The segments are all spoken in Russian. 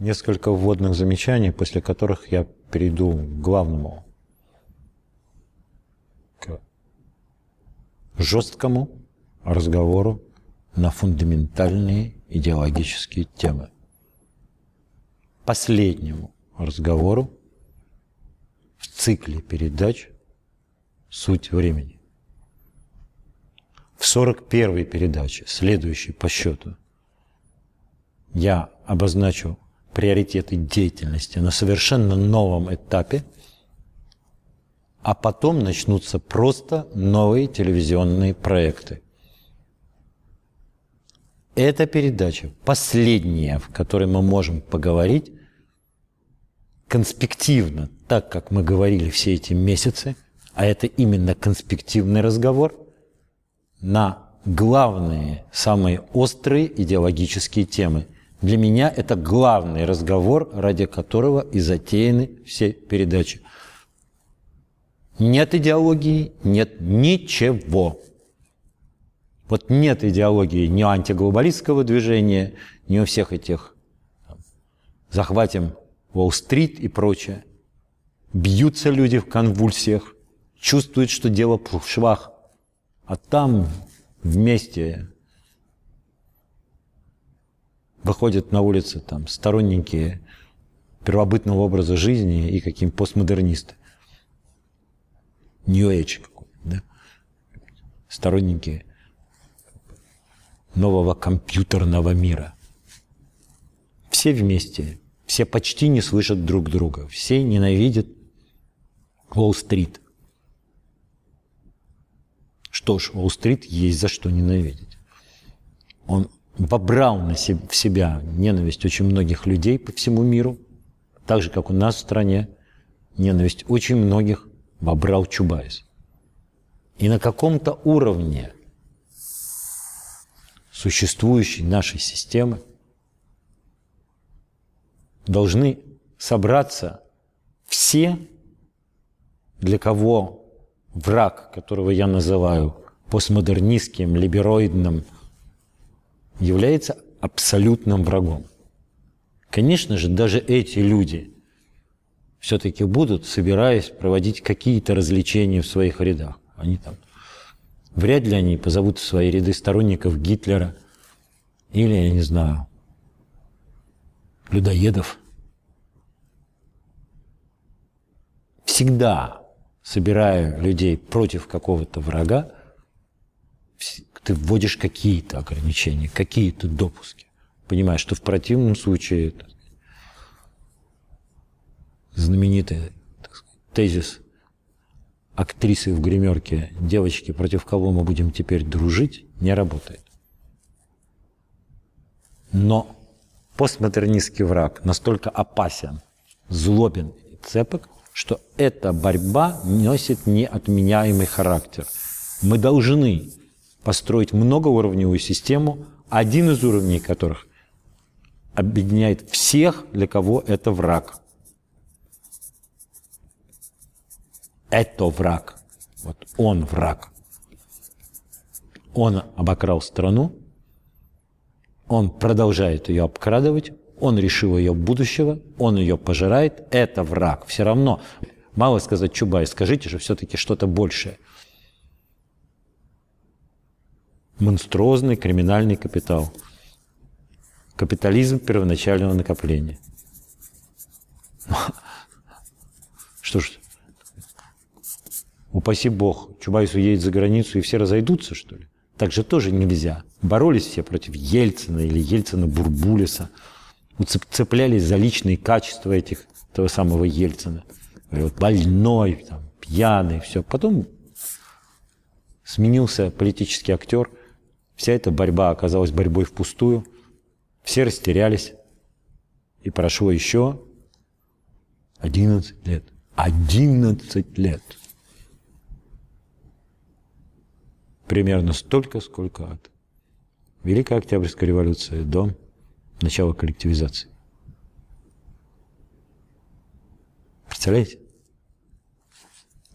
Несколько вводных замечаний, после которых я перейду к главному, к жесткому разговору на фундаментальные идеологические темы. Последнему разговору в цикле передач «Суть времени». В 41-й передаче, следующей по счету, я обозначу приоритеты деятельности на совершенно новом этапе, а потом начнутся просто новые телевизионные проекты. Эта передача последняя, в которой мы можем поговорить конспективно, так как мы говорили все эти месяцы, а это именно конспективный разговор, на главные, самые острые идеологические темы – для меня это главный разговор, ради которого и затеяны все передачи. Нет идеологии, нет ничего. Вот нет идеологии ни антиглобалистского движения, ни у всех этих там, захватим Уолл-стрит и прочее. Бьются люди в конвульсиях, чувствуют, что дело в швах, а там вместе выходят на улицы там, сторонники первобытного образа жизни и каким нибудь постмодернисты. New Age да? Сторонники нового компьютерного мира. Все вместе, все почти не слышат друг друга, все ненавидят Уолл-стрит. Что ж, Уолл-стрит есть за что ненавидеть. Он вобрал на себе, в себя ненависть очень многих людей по всему миру, так же, как у нас в стране ненависть очень многих вобрал Чубайс. И на каком-то уровне существующей нашей системы должны собраться все, для кого враг, которого я называю постмодернистским, либероидным – является абсолютным врагом. Конечно же, даже эти люди все-таки будут, собираясь проводить какие-то развлечения в своих рядах. Они там Вряд ли они позовут в свои ряды сторонников Гитлера или, я не знаю, людоедов. Всегда, собирая людей против какого-то врага, ты вводишь какие-то ограничения, какие-то допуски. Понимаешь, что в противном случае так, знаменитый так сказать, тезис актрисы в гримерке «Девочки, против кого мы будем теперь дружить?» не работает. Но постмодернистский враг настолько опасен, злобен и цепок, что эта борьба носит неотменяемый характер. Мы должны построить многоуровневую систему, один из уровней которых объединяет всех, для кого это враг. Это враг. Вот он враг. Он обокрал страну, он продолжает ее обкрадывать, он решил ее будущего, он ее пожирает. Это враг. Все равно, мало сказать Чубай, скажите же все-таки что-то большее – монструозный криминальный капитал. Капитализм первоначального накопления. Что ж, упаси бог, Чубайс уедет за границу и все разойдутся, что ли? Так же тоже нельзя. Боролись все против Ельцина или Ельцина-Бурбулиса. Цеплялись за личные качества этих, того самого Ельцина. Вот больной, там, пьяный, все. Потом сменился политический актер – Вся эта борьба оказалась борьбой впустую. Все растерялись. И прошло еще 11 лет. 11 лет. Примерно столько, сколько от великой октябрьской революции до начала коллективизации. Представляете?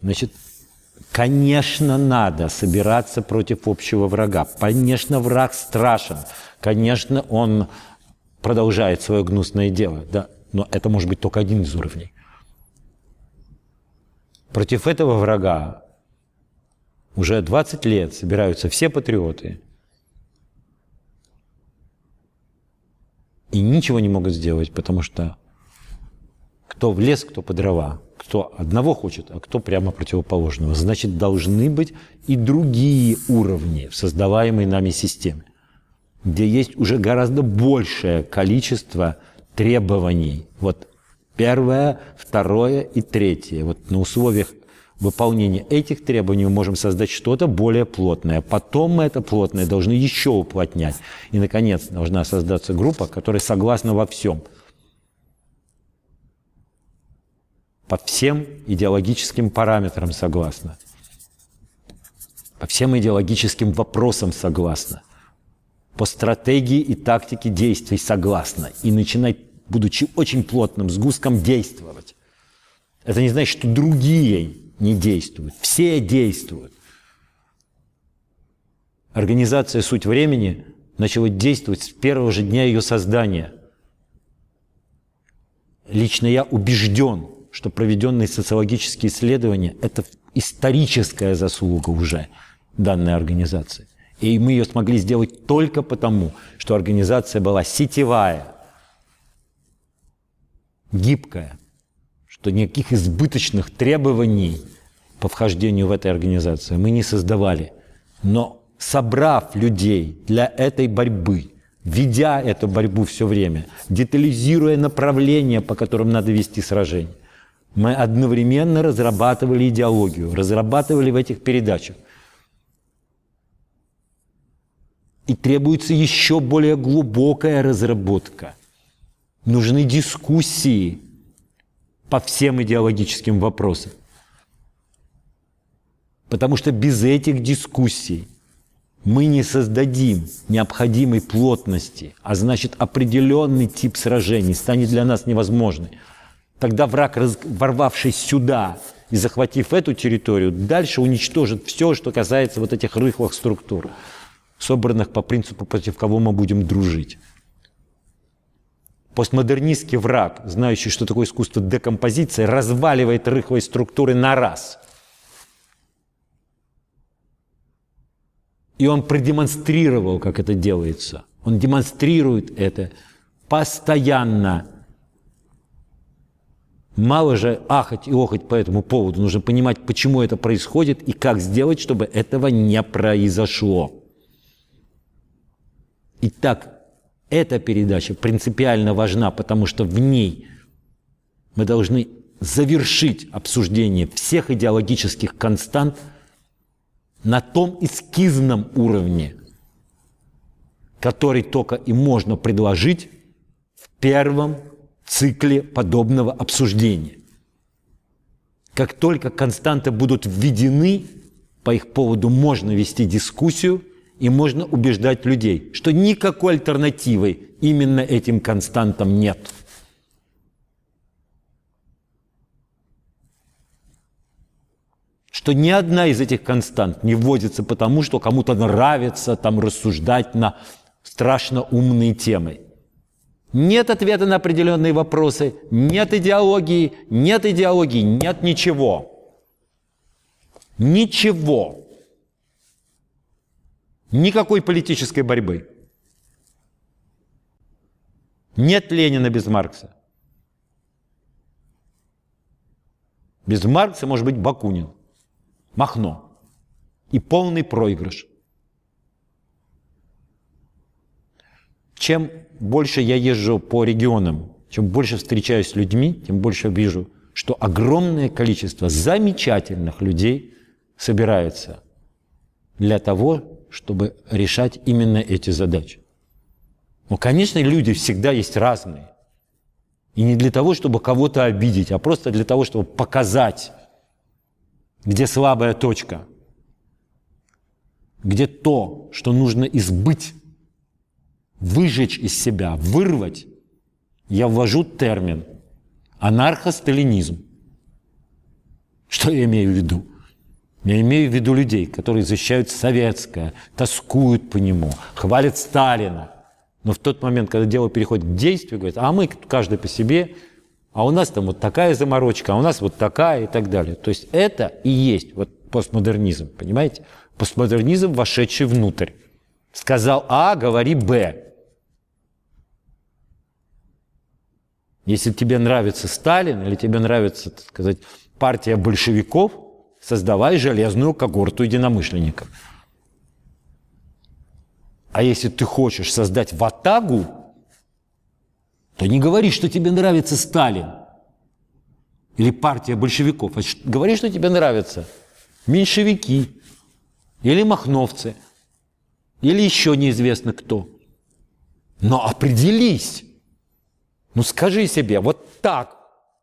Значит, Конечно, надо собираться против общего врага. Конечно, враг страшен. Конечно, он продолжает свое гнусное дело. Да. Но это может быть только один из уровней. Против этого врага уже 20 лет собираются все патриоты. И ничего не могут сделать, потому что кто в лес, кто по дрова, кто одного хочет, а кто прямо противоположного. Значит, должны быть и другие уровни в создаваемой нами системе, где есть уже гораздо большее количество требований. Вот первое, второе и третье. Вот на условиях выполнения этих требований мы можем создать что-то более плотное. Потом мы это плотное должны еще уплотнять. И, наконец, должна создаться группа, которая согласна во всем – по всем идеологическим параметрам согласна, по всем идеологическим вопросам согласна, по стратегии и тактике действий согласна и начинать, будучи очень плотным сгустком, действовать. Это не значит, что другие не действуют. Все действуют. Организация «Суть времени» начала действовать с первого же дня ее создания. Лично я убежден – что проведенные социологические исследования – это историческая заслуга уже данной организации. И мы ее смогли сделать только потому, что организация была сетевая, гибкая, что никаких избыточных требований по вхождению в эту организацию мы не создавали. Но собрав людей для этой борьбы, ведя эту борьбу все время, детализируя направления, по которым надо вести сражение, мы одновременно разрабатывали идеологию, разрабатывали в этих передачах. И требуется еще более глубокая разработка. Нужны дискуссии по всем идеологическим вопросам. Потому что без этих дискуссий мы не создадим необходимой плотности, а значит определенный тип сражений станет для нас невозможным. Тогда враг, ворвавшись сюда и захватив эту территорию, дальше уничтожит все, что касается вот этих рыхлых структур, собранных по принципу, против кого мы будем дружить. Постмодернистский враг, знающий, что такое искусство декомпозиции, разваливает рыхлые структуры на раз. И он продемонстрировал, как это делается. Он демонстрирует это постоянно – Мало же ахать и охать по этому поводу. Нужно понимать, почему это происходит и как сделать, чтобы этого не произошло. Итак, эта передача принципиально важна, потому что в ней мы должны завершить обсуждение всех идеологических констант на том эскизном уровне, который только и можно предложить в первом цикле подобного обсуждения. Как только константы будут введены, по их поводу можно вести дискуссию и можно убеждать людей, что никакой альтернативы именно этим константам нет. что ни одна из этих констант не вводится потому, что кому-то нравится там рассуждать на страшно умные темы. Нет ответа на определенные вопросы, нет идеологии, нет идеологии, нет ничего. Ничего. Никакой политической борьбы. Нет Ленина без Маркса. Без Маркса может быть Бакунин, Махно и полный проигрыш – чем больше я езжу по регионам, чем больше встречаюсь с людьми, тем больше вижу, что огромное количество замечательных людей собирается для того, чтобы решать именно эти задачи. Ну, конечно, люди всегда есть разные. И не для того, чтобы кого-то обидеть, а просто для того, чтобы показать, где слабая точка, где то, что нужно избыть выжечь из себя, вырвать, я ввожу термин анархо-сталинизм. Что я имею в виду? Я имею в виду людей, которые защищают советское, тоскуют по нему, хвалят Сталина. Но в тот момент, когда дело переходит к действию, говорят, а мы каждый по себе, а у нас там вот такая заморочка, а у нас вот такая и так далее. То есть это и есть вот постмодернизм, понимаете? Постмодернизм, вошедший внутрь. Сказал А, говори Б. Если тебе нравится Сталин или тебе нравится, так сказать, партия большевиков, создавай железную когорту единомышленников. А если ты хочешь создать ватагу, то не говори, что тебе нравится Сталин или партия большевиков, а говори, что тебе нравится меньшевики или махновцы или еще неизвестно кто. Но определись, ну скажи себе, вот так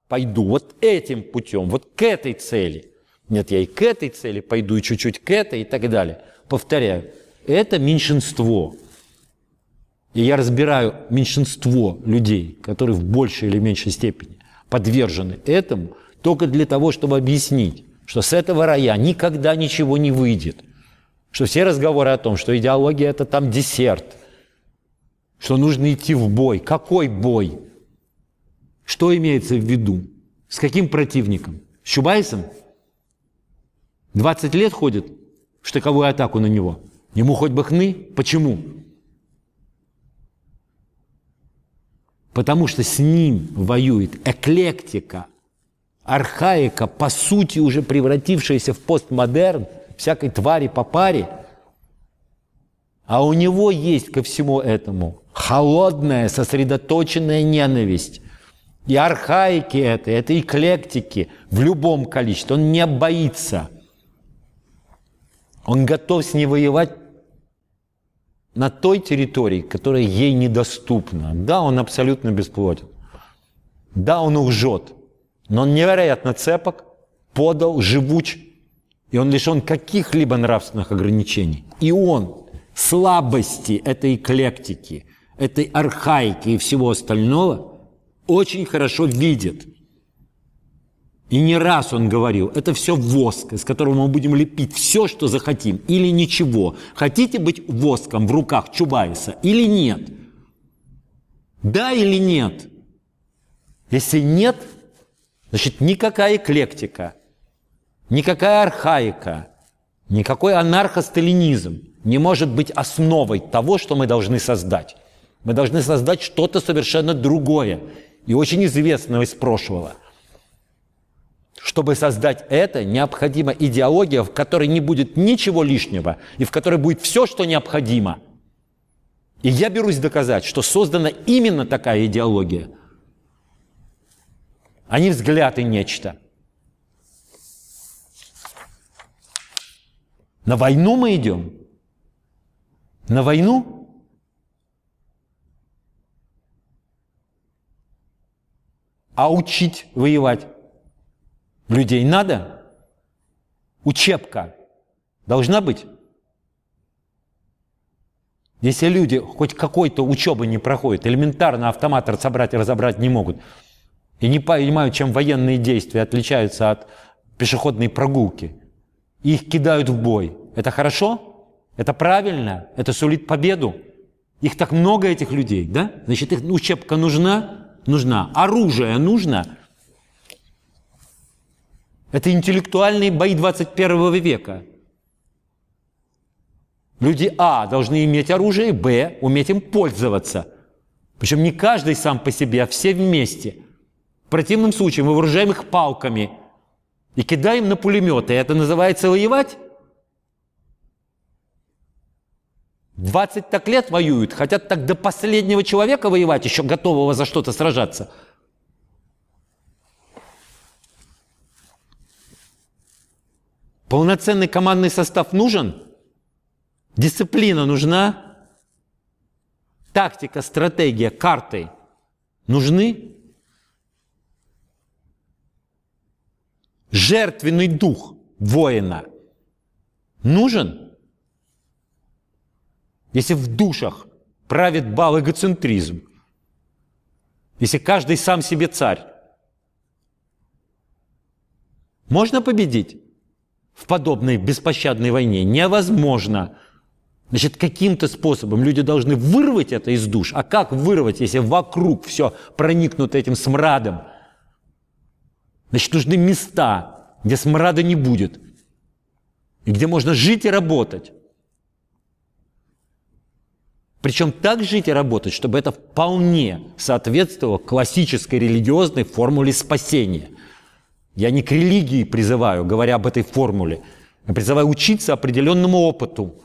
пойду, вот этим путем, вот к этой цели. Нет, я и к этой цели пойду, и чуть-чуть к этой, и так далее. Повторяю, это меньшинство. И я разбираю меньшинство людей, которые в большей или меньшей степени подвержены этому, только для того, чтобы объяснить, что с этого рая никогда ничего не выйдет. Что все разговоры о том, что идеология – это там десерт, что нужно идти в бой. Какой бой? Что имеется в виду? С каким противником? С Чубайсом? 20 лет ходит в штыковую атаку на него. Ему хоть бы хны. Почему? Потому что с ним воюет эклектика, архаика, по сути уже превратившаяся в постмодерн, всякой твари по паре. А у него есть ко всему этому холодная, сосредоточенная ненависть – и архаики это, это эклектики в любом количестве. Он не боится. Он готов с ней воевать на той территории, которая ей недоступна. Да, он абсолютно бесплоден. Да, он лжет. Но он невероятно цепок, подал, живуч. И он лишен каких-либо нравственных ограничений. И он слабости этой эклектики, этой архаики и всего остального – очень хорошо видит. И не раз он говорил, это все воск, из которого мы будем лепить все, что захотим, или ничего. Хотите быть воском в руках Чубайса или нет? Да или нет? Если нет, значит никакая эклектика, никакая архаика, никакой анархосталинизм не может быть основой того, что мы должны создать. Мы должны создать что-то совершенно другое, и очень известного из прошлого. Чтобы создать это, необходима идеология, в которой не будет ничего лишнего и в которой будет все, что необходимо. И я берусь доказать, что создана именно такая идеология, а не взгляд и нечто. На войну мы идем. На войну А учить воевать людей надо? Учебка должна быть? Если люди хоть какой-то учебы не проходят, элементарно автомат собрать и разобрать не могут, и не понимают, чем военные действия отличаются от пешеходной прогулки, и их кидают в бой, это хорошо? Это правильно? Это сулит победу? Их так много, этих людей, да? Значит, их учебка нужна, нужна, оружие нужно. Это интеллектуальные бои 21 века. Люди А должны иметь оружие, Б уметь им пользоваться. Причем не каждый сам по себе, а все вместе. В противном случае мы вооружаем их палками и кидаем на пулеметы. Это называется воевать? 20 так лет воюют, хотят так до последнего человека воевать, еще готового за что-то сражаться. Полноценный командный состав нужен? Дисциплина нужна? Тактика, стратегия, карты нужны? Жертвенный дух воина нужен? Если в душах правит бал эгоцентризм, если каждый сам себе царь, можно победить в подобной беспощадной войне? Невозможно. Значит, каким-то способом люди должны вырвать это из душ. А как вырвать, если вокруг все проникнуто этим смрадом? Значит, нужны места, где смрада не будет, и где можно жить и работать. Причем так жить и работать, чтобы это вполне соответствовало классической религиозной формуле спасения. Я не к религии призываю, говоря об этой формуле. Я призываю учиться определенному опыту.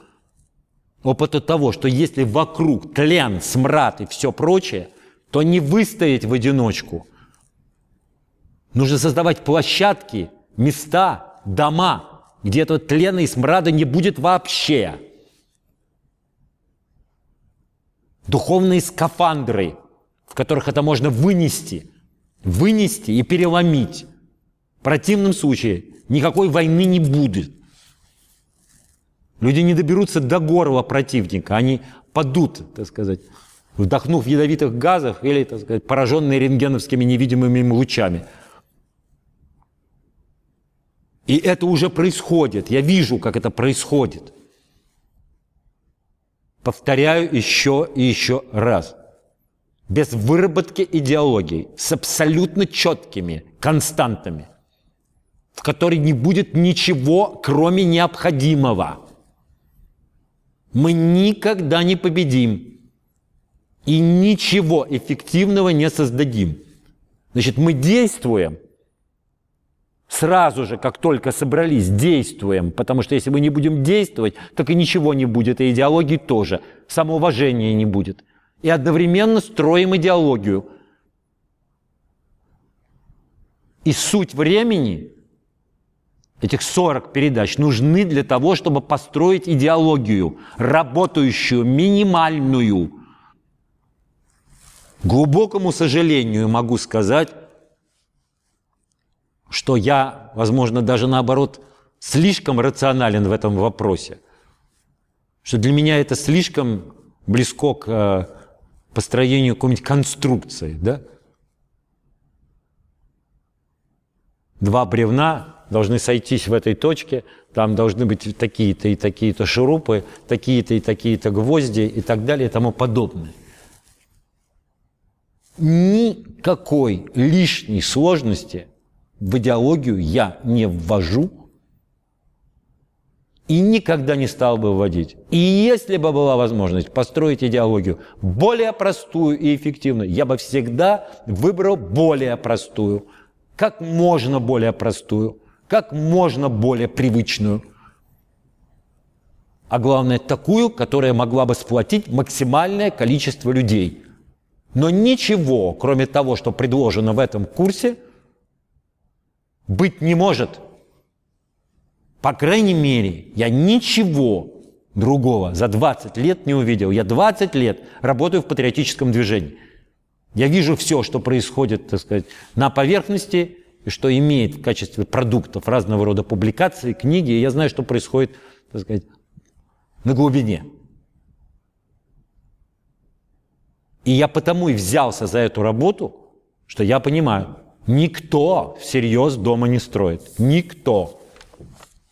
Опыту того, что если вокруг тлен, смрад и все прочее, то не выстоять в одиночку. Нужно создавать площадки, места, дома, где этого тлена и смрада не будет вообще. духовные скафандры, в которых это можно вынести, вынести и переломить. В противном случае никакой войны не будет. Люди не доберутся до горла противника, они падут, так сказать, вдохнув ядовитых газов или, так сказать, пораженные рентгеновскими невидимыми им лучами. И это уже происходит. Я вижу, как это происходит. Повторяю еще и еще раз. Без выработки идеологии, с абсолютно четкими константами, в которой не будет ничего, кроме необходимого. Мы никогда не победим и ничего эффективного не создадим. Значит, мы действуем – Сразу же, как только собрались, действуем, потому что если мы не будем действовать, так и ничего не будет, и идеологии тоже, самоуважения не будет. И одновременно строим идеологию. И суть времени этих 40 передач нужны для того, чтобы построить идеологию, работающую, минимальную. глубокому сожалению могу сказать, что я, возможно, даже наоборот, слишком рационален в этом вопросе, что для меня это слишком близко к э, построению какой-нибудь конструкции, да? Два бревна должны сойтись в этой точке, там должны быть такие-то и такие-то шурупы, такие-то и такие-то гвозди и так далее и тому подобное. Никакой лишней сложности – в идеологию я не ввожу и никогда не стал бы вводить. И если бы была возможность построить идеологию более простую и эффективную, я бы всегда выбрал более простую, как можно более простую, как можно более привычную – а главное такую, которая могла бы сплотить максимальное количество людей. Но ничего, кроме того, что предложено в этом курсе, быть не может. По крайней мере, я ничего другого за 20 лет не увидел. Я 20 лет работаю в патриотическом движении. Я вижу все, что происходит, так сказать, на поверхности, и что имеет в качестве продуктов разного рода публикации, книги, и я знаю, что происходит, так сказать, на глубине. И я потому и взялся за эту работу, что я понимаю, Никто всерьез дома не строит. Никто.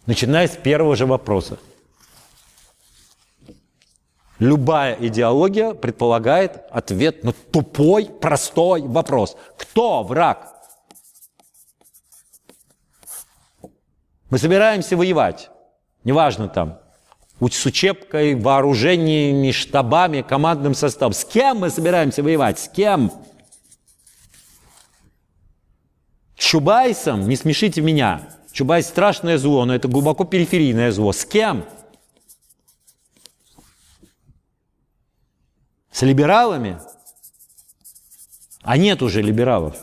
Начиная с первого же вопроса. Любая идеология предполагает ответ на тупой, простой вопрос. Кто враг? Мы собираемся воевать. Неважно там, с учебкой, вооружениями, штабами, командным составом. С кем мы собираемся воевать? С кем? С кем? Чубайсом не смешите меня. Чубайс страшное зло, но это глубоко периферийное зло. С кем? С либералами? А нет уже либералов.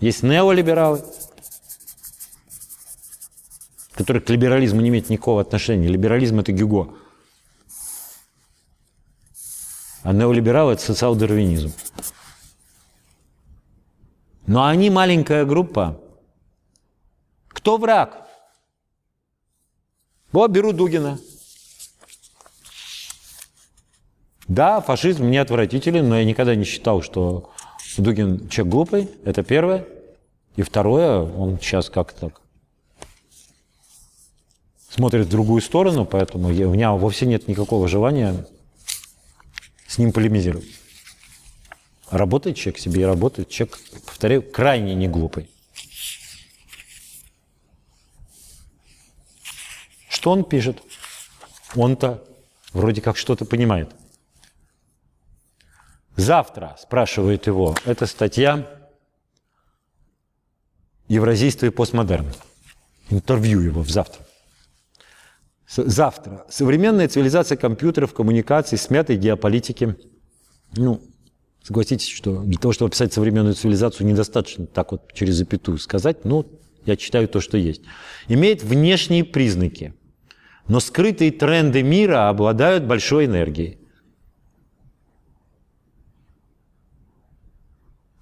Есть неолибералы, которые к либерализму не имеют никакого отношения. Либерализм – это Гюго. А неолибералы это социал-дарвинизм. Но они маленькая группа. Кто враг? Вот беру Дугина. Да, фашизм мне отвратителен, но я никогда не считал, что Дугин человек глупый. Это первое. И второе, он сейчас как-то так смотрит в другую сторону, поэтому я, у меня вовсе нет никакого желания с ним полемизировать. Работает человек себе и работает человек, повторяю, крайне не глупый. Что он пишет? Он-то вроде как что-то понимает. Завтра, спрашивает его, эта статья «Евразийство и постмодерн». Интервью его в завтра. Завтра. Современная цивилизация компьютеров, коммуникаций, смятой геополитики. Ну, Согласитесь, что для того, чтобы описать современную цивилизацию, недостаточно так вот через запятую сказать, но ну, я читаю то, что есть. Имеет внешние признаки, но скрытые тренды мира обладают большой энергией.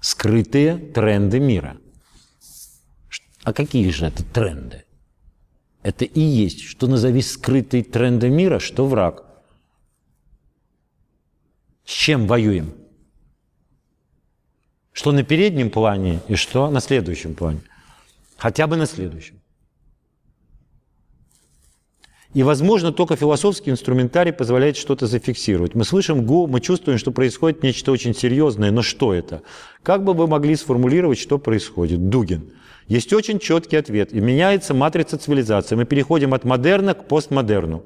Скрытые тренды мира. А какие же это тренды? Это и есть, что назови скрытые тренды мира, что враг. С чем воюем? Что на переднем плане и что на следующем плане. Хотя бы на следующем. И, возможно, только философский инструментарий позволяет что-то зафиксировать. Мы слышим гу, мы чувствуем, что происходит нечто очень серьезное, но что это? Как бы вы могли сформулировать, что происходит? Дугин. Есть очень четкий ответ. И меняется матрица цивилизации. Мы переходим от модерна к постмодерну.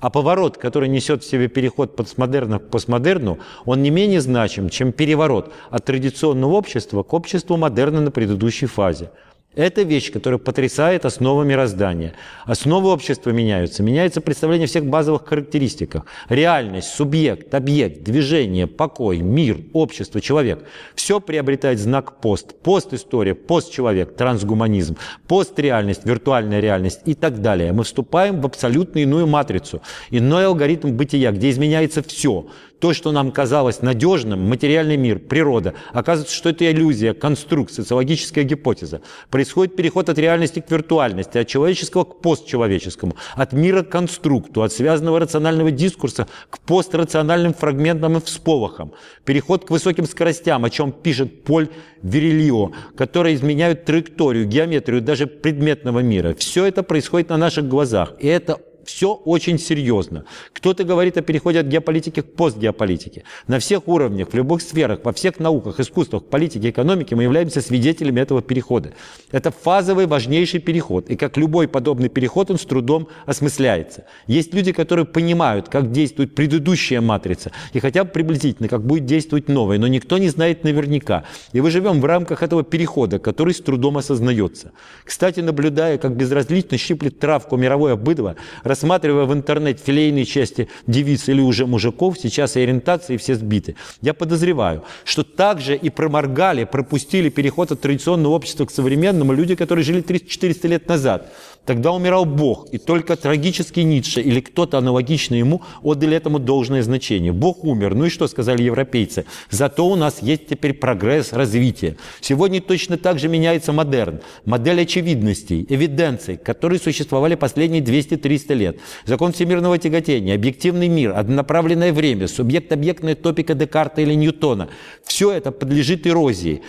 А поворот, который несет в себе переход от модерна к постмодерну, он не менее значим, чем переворот от традиционного общества к обществу модерна на предыдущей фазе – это вещь, которая потрясает основу мироздания. Основы общества меняются. Меняется представление всех базовых характеристиках. Реальность, субъект, объект, движение, покой, мир, общество, человек. Все приобретает знак пост. Пост-история, пост-человек, трансгуманизм, пост-реальность, виртуальная реальность и так далее. Мы вступаем в абсолютно иную матрицу, иной алгоритм бытия, где изменяется все – то, что нам казалось надежным, материальный мир, природа, оказывается, что это иллюзия, конструкт, социологическая гипотеза. Происходит переход от реальности к виртуальности, от человеческого к постчеловеческому, от мира к конструкту, от связанного рационального дискурса к пострациональным фрагментам и всполохам. Переход к высоким скоростям, о чем пишет Поль Верильо, которые изменяют траекторию, геометрию даже предметного мира. Все это происходит на наших глазах, и это все очень серьезно. Кто-то говорит о переходе от геополитики к постгеополитике. На всех уровнях, в любых сферах, во всех науках, искусствах, политике, экономике мы являемся свидетелями этого перехода. Это фазовый важнейший переход. И как любой подобный переход, он с трудом осмысляется. Есть люди, которые понимают, как действует предыдущая матрица, и хотя бы приблизительно, как будет действовать новая, но никто не знает наверняка. И мы живем в рамках этого перехода, который с трудом осознается. Кстати, наблюдая, как безразлично щиплет травку мировое быдво рассматривая в интернет филейные части девиц или уже мужиков, сейчас и ориентации все сбиты. Я подозреваю, что также и проморгали, пропустили переход от традиционного общества к современному люди, которые жили 300-400 лет назад. Тогда умирал Бог, и только трагический Ницше или кто-то аналогичный ему отдали этому должное значение. Бог умер, ну и что сказали европейцы? Зато у нас есть теперь прогресс, развитие. Сегодня точно так же меняется модерн, модель очевидностей, эвиденций, которые существовали последние 200-300 лет. Закон всемирного тяготения, объективный мир, однонаправленное время, субъект-объектная топика Декарта или Ньютона. Все это подлежит эрозии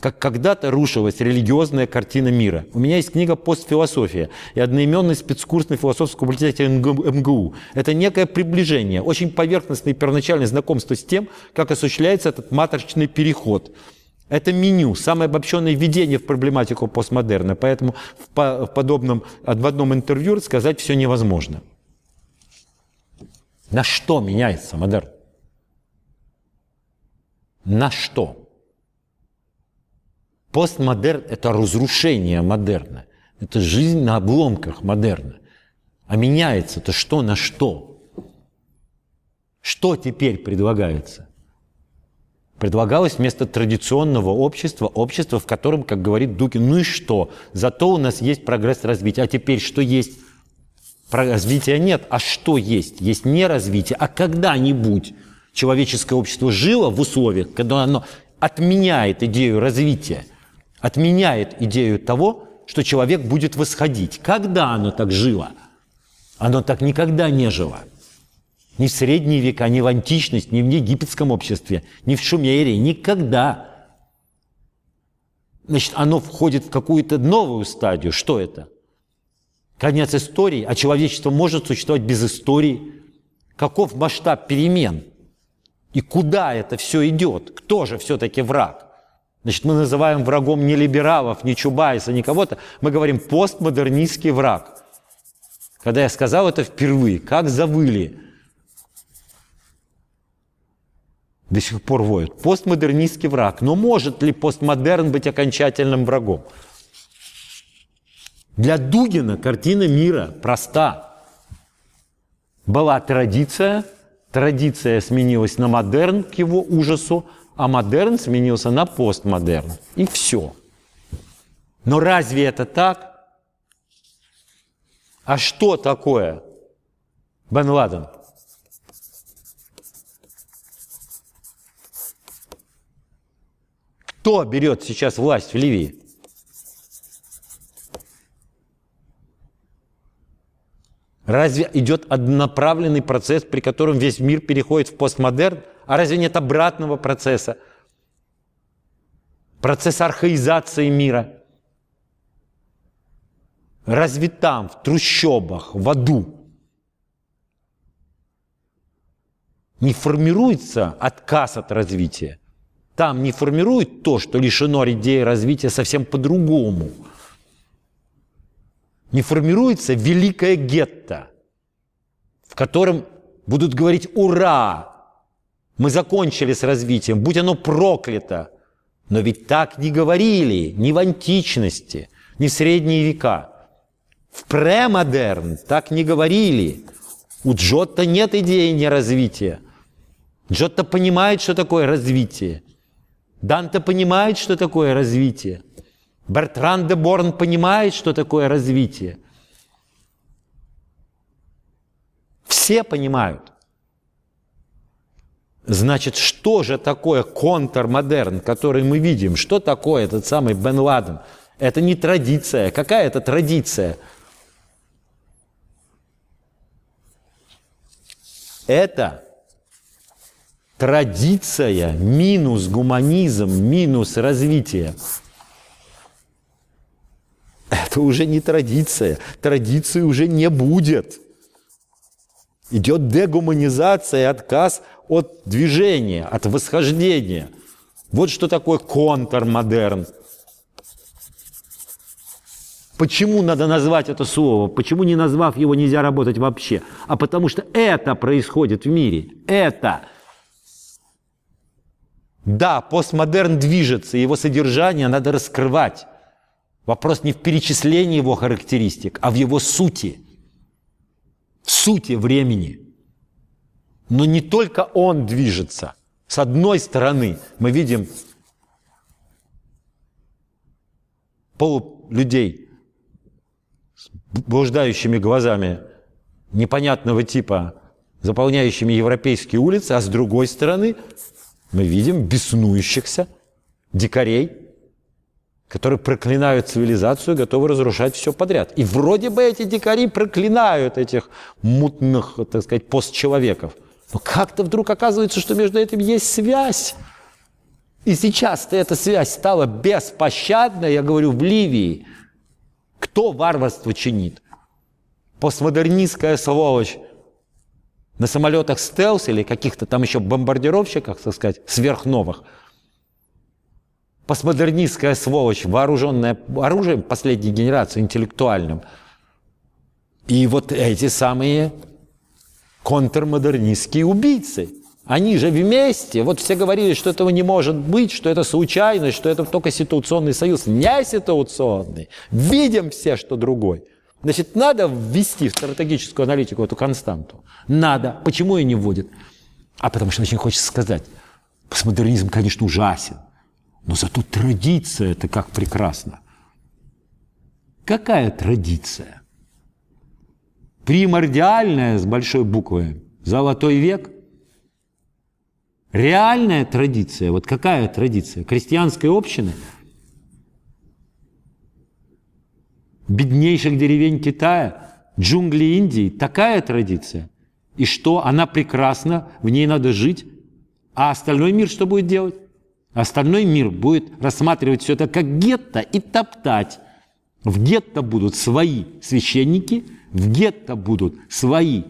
как когда-то рушилась религиозная картина мира. У меня есть книга «Постфилософия» и одноименный спецкурс на философском факультете МГУ. Это некое приближение, очень поверхностное и первоначальное знакомство с тем, как осуществляется этот маточный переход. Это меню, самое обобщенное введение в проблематику постмодерна, поэтому в, по, в подобном, в одном интервью сказать все невозможно. На что меняется модерн? На что? Постмодерн – это разрушение модерна. Это жизнь на обломках модерна. А меняется-то что на что? Что теперь предлагается? Предлагалось вместо традиционного общества, общество, в котором, как говорит Дукин, ну и что? Зато у нас есть прогресс развития. А теперь что есть? Развития нет. А что есть? Есть не развитие. А когда-нибудь человеческое общество жило в условиях, когда оно отменяет идею развития – отменяет идею того, что человек будет восходить. Когда оно так жило? Оно так никогда не жило. Ни в средние века, ни в античность, ни в египетском обществе, ни в Шумере, никогда. Значит, оно входит в какую-то новую стадию. Что это? Конец истории, а человечество может существовать без истории. Каков масштаб перемен? И куда это все идет? Кто же все-таки враг? Значит, мы называем врагом не либералов, не Чубайса, не кого-то. Мы говорим постмодернистский враг. Когда я сказал это впервые, как завыли. До сих пор воют. Постмодернистский враг. Но может ли постмодерн быть окончательным врагом? Для Дугина картина мира проста. Была традиция, традиция сменилась на модерн к его ужасу, а модерн сменился на постмодерн. И все. Но разве это так? А что такое Бен Ладен? Кто берет сейчас власть в Ливии? Разве идет однонаправленный процесс, при котором весь мир переходит в постмодерн? А разве нет обратного процесса? Процесс архаизации мира. Разве там, в трущобах, в аду, не формируется отказ от развития? Там не формирует то, что лишено идеи развития совсем по-другому – не формируется великое гетто, в котором будут говорить «Ура!» Мы закончили с развитием, будь оно проклято. Но ведь так не говорили ни в античности, ни в средние века. В премодерн так не говорили. У Джотто нет идеи неразвития. Джотто понимает, что такое развитие. Данте понимает, что такое развитие. Бертран де Борн понимает, что такое развитие. Все понимают. Значит, что же такое контрмодерн, который мы видим? Что такое этот самый Бен Ладен? Это не традиция. Какая это традиция? Это традиция минус гуманизм, минус развитие. Это уже не традиция. Традиции уже не будет. Идет дегуманизация и отказ от движения, от восхождения. Вот что такое контрмодерн. Почему надо назвать это слово? Почему не назвав его нельзя работать вообще? А потому что это происходит в мире. Это. Да, постмодерн движется, его содержание надо раскрывать. Вопрос не в перечислении его характеристик, а в его сути – в сути времени. Но не только он движется. С одной стороны мы видим полулюдей с блуждающими глазами непонятного типа, заполняющими европейские улицы, а с другой стороны мы видим беснующихся дикарей, которые проклинают цивилизацию, готовы разрушать все подряд. И вроде бы эти дикари проклинают этих мутных, так сказать, постчеловеков. Но как-то вдруг оказывается, что между этим есть связь. И сейчас-то эта связь стала беспощадной, я говорю, в Ливии. Кто варварство чинит? Постмодернистская сволочь на самолетах стелс или каких-то там еще бомбардировщиках, так сказать, сверхновых – постмодернистская сволочь, вооруженная оружием последней генерации, интеллектуальным. И вот эти самые контрмодернистские убийцы. Они же вместе. Вот все говорили, что этого не может быть, что это случайность, что это только ситуационный союз. Не ситуационный. Видим все, что другой. Значит, надо ввести в стратегическую аналитику эту константу. Надо. Почему ее не вводят? А потому что очень хочется сказать, постмодернизм, конечно, ужасен. Но зато традиция это как прекрасно. Какая традиция? Примордиальная с большой буквы, золотой век. Реальная традиция, вот какая традиция крестьянской общины, беднейших деревень Китая, джунгли Индии, такая традиция. И что она прекрасна, в ней надо жить, а остальной мир что будет делать? Остальной мир будет рассматривать все это как гетто и топтать. В гетто будут свои священники, в гетто будут свои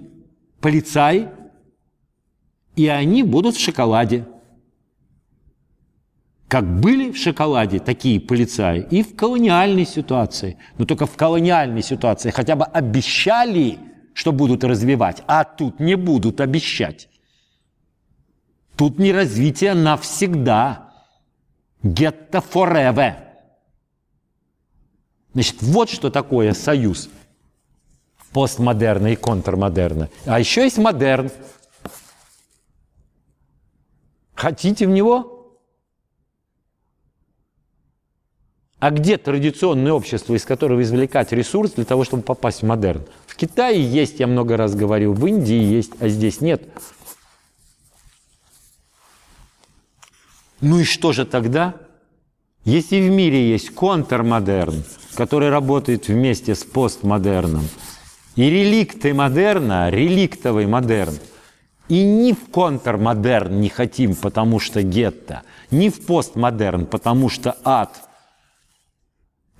полицаи, и они будут в шоколаде. Как были в шоколаде такие полицаи и в колониальной ситуации. Но только в колониальной ситуации хотя бы обещали, что будут развивать, а тут не будут обещать. Тут не развитие навсегда – Гетто forever. Значит, вот что такое союз постмодерна и контрмодерна. А еще есть модерн. Хотите в него? А где традиционное общество, из которого извлекать ресурс для того, чтобы попасть в модерн? В Китае есть, я много раз говорил, в Индии есть, а здесь нет. Ну и что же тогда? Если в мире есть контрмодерн, который работает вместе с постмодерном, и реликты модерна, реликтовый модерн, и ни в контрмодерн не хотим, потому что гетто, ни в постмодерн, потому что ад,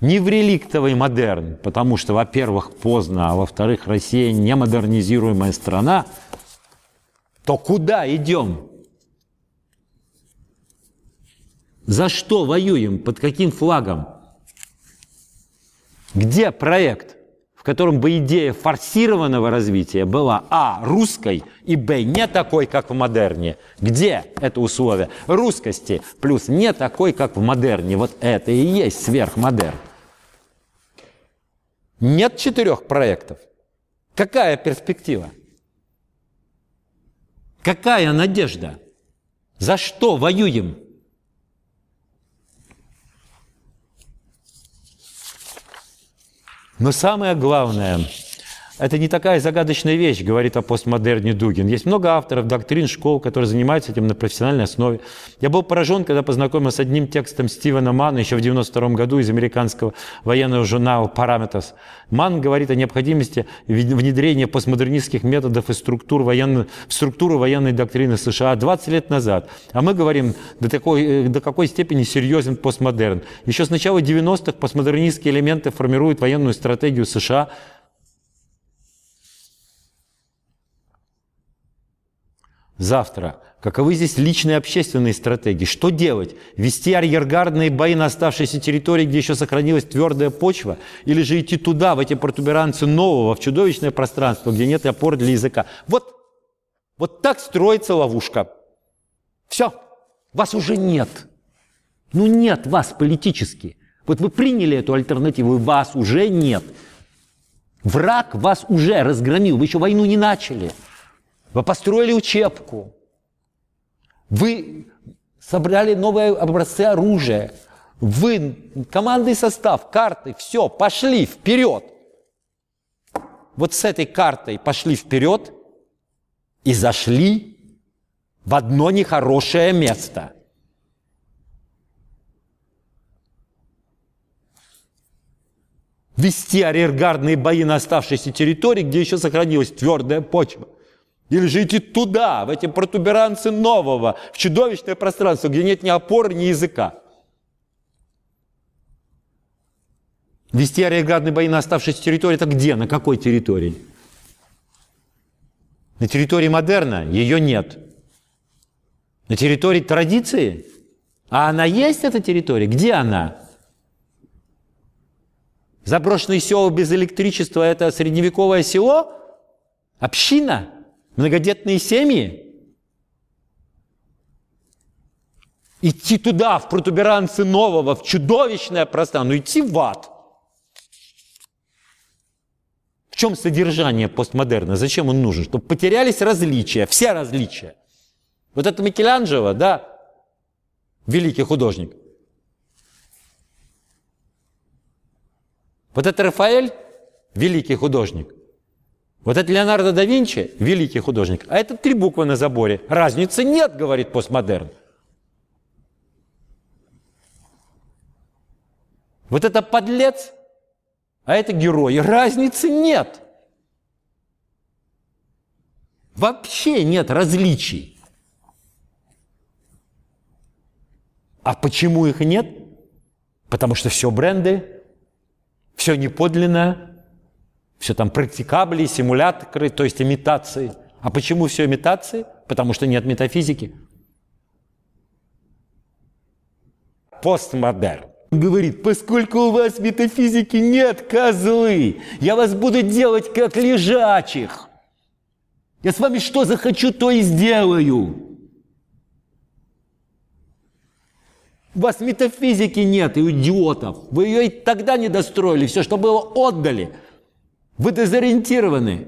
ни в реликтовый модерн, потому что, во-первых, поздно, а во-вторых, Россия не модернизируемая страна, то куда идем? За что воюем? Под каким флагом? Где проект, в котором бы идея форсированного развития была а. русской и б. не такой, как в модерне? Где это условие? Русскости плюс не такой, как в модерне. Вот это и есть сверхмодерн. Нет четырех проектов. Какая перспектива? Какая надежда? За что воюем? Но самое главное – это не такая загадочная вещь, говорит о постмодерне Дугин. Есть много авторов, доктрин, школ, которые занимаются этим на профессиональной основе. Я был поражен, когда познакомился с одним текстом Стивена Манна еще в 1992 году из американского военного журнала «Параметрс». Ман говорит о необходимости внедрения постмодернистских методов и структур военной в структуру военной доктрины США 20 лет назад. А мы говорим, до, такой, э, до какой степени серьезен постмодерн. Еще с начала 90-х постмодернистские элементы формируют военную стратегию США – завтра? Каковы здесь личные общественные стратегии? Что делать? Вести арьергардные бои на оставшейся территории, где еще сохранилась твердая почва? Или же идти туда, в эти протуберанцы нового, в чудовищное пространство, где нет опор для языка? Вот, вот так строится ловушка. Все, вас уже нет. Ну нет вас политически. Вот вы приняли эту альтернативу, и вас уже нет. Враг вас уже разгромил, вы еще войну не начали. Вы построили учебку. Вы собрали новые образцы оружия. Вы, командный состав, карты, все, пошли вперед. Вот с этой картой пошли вперед и зашли в одно нехорошее место. Вести арьергардные бои на оставшейся территории, где еще сохранилась твердая почва. Или же идти туда, в эти протуберанцы нового, в чудовищное пространство, где нет ни опоры, ни языка. Вести ариоградные бои на оставшейся территории – это где, на какой территории? На территории модерна ее нет. На территории традиции? А она есть, эта территория? Где она? Заброшенные села без электричества – это средневековое село? Община? многодетные семьи, идти туда, в протуберанцы нового, в чудовищное пространство, но ну идти в ад. В чем содержание постмодерна? Зачем он нужен? Чтобы потерялись различия, все различия. Вот это Микеланджело, да, великий художник. Вот это Рафаэль, великий художник. Вот это Леонардо да Винчи, великий художник, а это три буквы на заборе. Разницы нет, говорит постмодерн. Вот это подлец, а это герой. Разницы нет. Вообще нет различий. А почему их нет? Потому что все бренды, все неподлинное, все там практикабли, симуляторы, то есть имитации. А почему все имитации? Потому что нет метафизики. Постмодерн. Он говорит, поскольку у вас метафизики нет, козлы, я вас буду делать как лежачих. Я с вами что захочу, то и сделаю. У вас метафизики нет, и идиотов. Вы ее и тогда не достроили, все, что было, отдали – вы дезориентированы.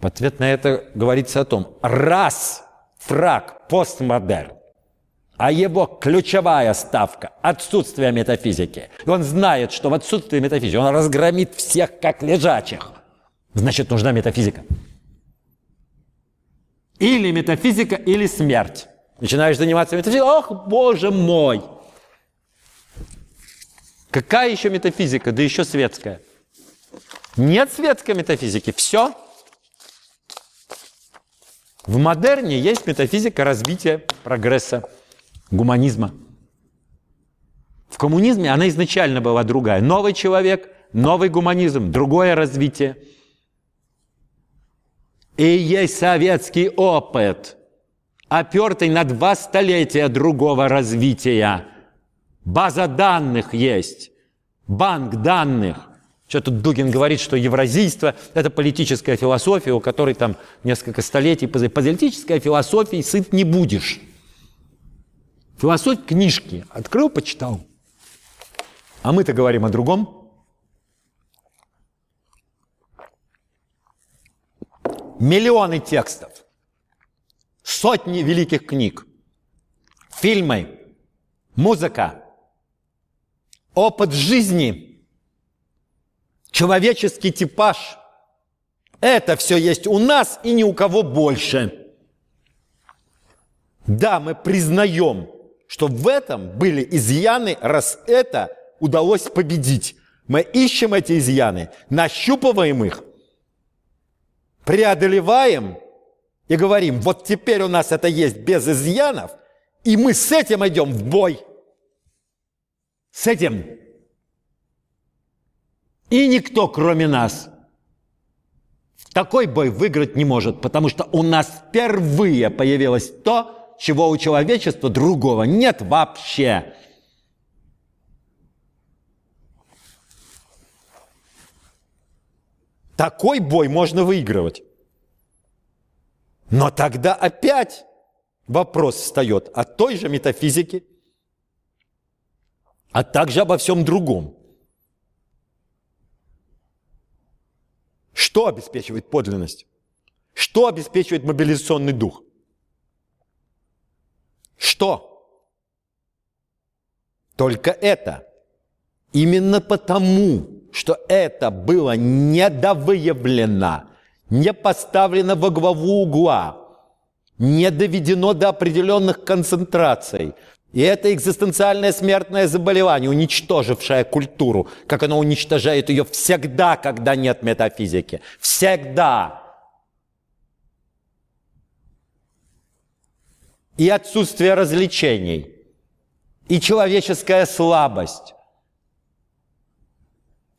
В ответ на это говорится о том, раз фраг постмодерн, а его ключевая ставка – отсутствие метафизики. И он знает, что в отсутствии метафизики он разгромит всех как лежачих. Значит, нужна метафизика. Или метафизика, или смерть. Начинаешь заниматься метафизикой, ох, боже мой, Какая еще метафизика? Да еще светская. Нет светской метафизики. Все. В модерне есть метафизика развития, прогресса, гуманизма. В коммунизме она изначально была другая. Новый человек, новый гуманизм, другое развитие. И есть советский опыт, опертый на два столетия другого развития – База данных есть. Банк данных. Что тут Дугин говорит, что евразийство – это политическая философия, у которой там несколько столетий политическая философия, сыт не будешь. Философия книжки. Открыл, почитал. А мы-то говорим о другом. Миллионы текстов, сотни великих книг, фильмы, музыка – опыт жизни, человеческий типаж. Это все есть у нас и ни у кого больше. Да, мы признаем, что в этом были изъяны, раз это удалось победить. Мы ищем эти изъяны, нащупываем их, преодолеваем и говорим, вот теперь у нас это есть без изъянов, и мы с этим идем в бой – с этим. И никто, кроме нас, такой бой выиграть не может, потому что у нас впервые появилось то, чего у человечества другого нет вообще. Такой бой можно выигрывать. Но тогда опять вопрос встает о той же метафизике, а также обо всем другом. Что обеспечивает подлинность? Что обеспечивает мобилизационный дух? Что? Только это. Именно потому, что это было недовыявлено, не поставлено во главу угла, не доведено до определенных концентраций, и это экзистенциальное смертное заболевание, уничтожившее культуру, как оно уничтожает ее всегда, когда нет метафизики. Всегда. И отсутствие развлечений, и человеческая слабость.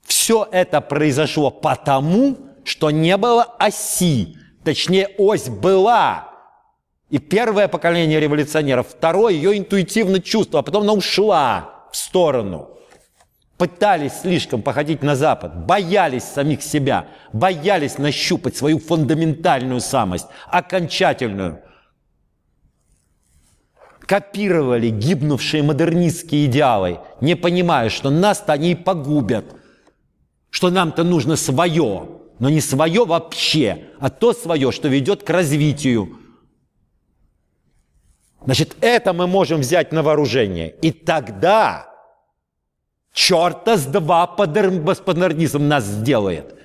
Все это произошло потому, что не было оси, точнее ось была – и первое поколение революционеров, второе ее интуитивно чувствовало, а потом она ушла в сторону. Пытались слишком походить на Запад, боялись самих себя, боялись нащупать свою фундаментальную самость, окончательную. Копировали гибнувшие модернистские идеалы, не понимая, что нас-то они и погубят, что нам-то нужно свое, но не свое вообще, а то свое, что ведет к развитию – Значит, это мы можем взять на вооружение. И тогда черта с два постмодернизм нас сделает.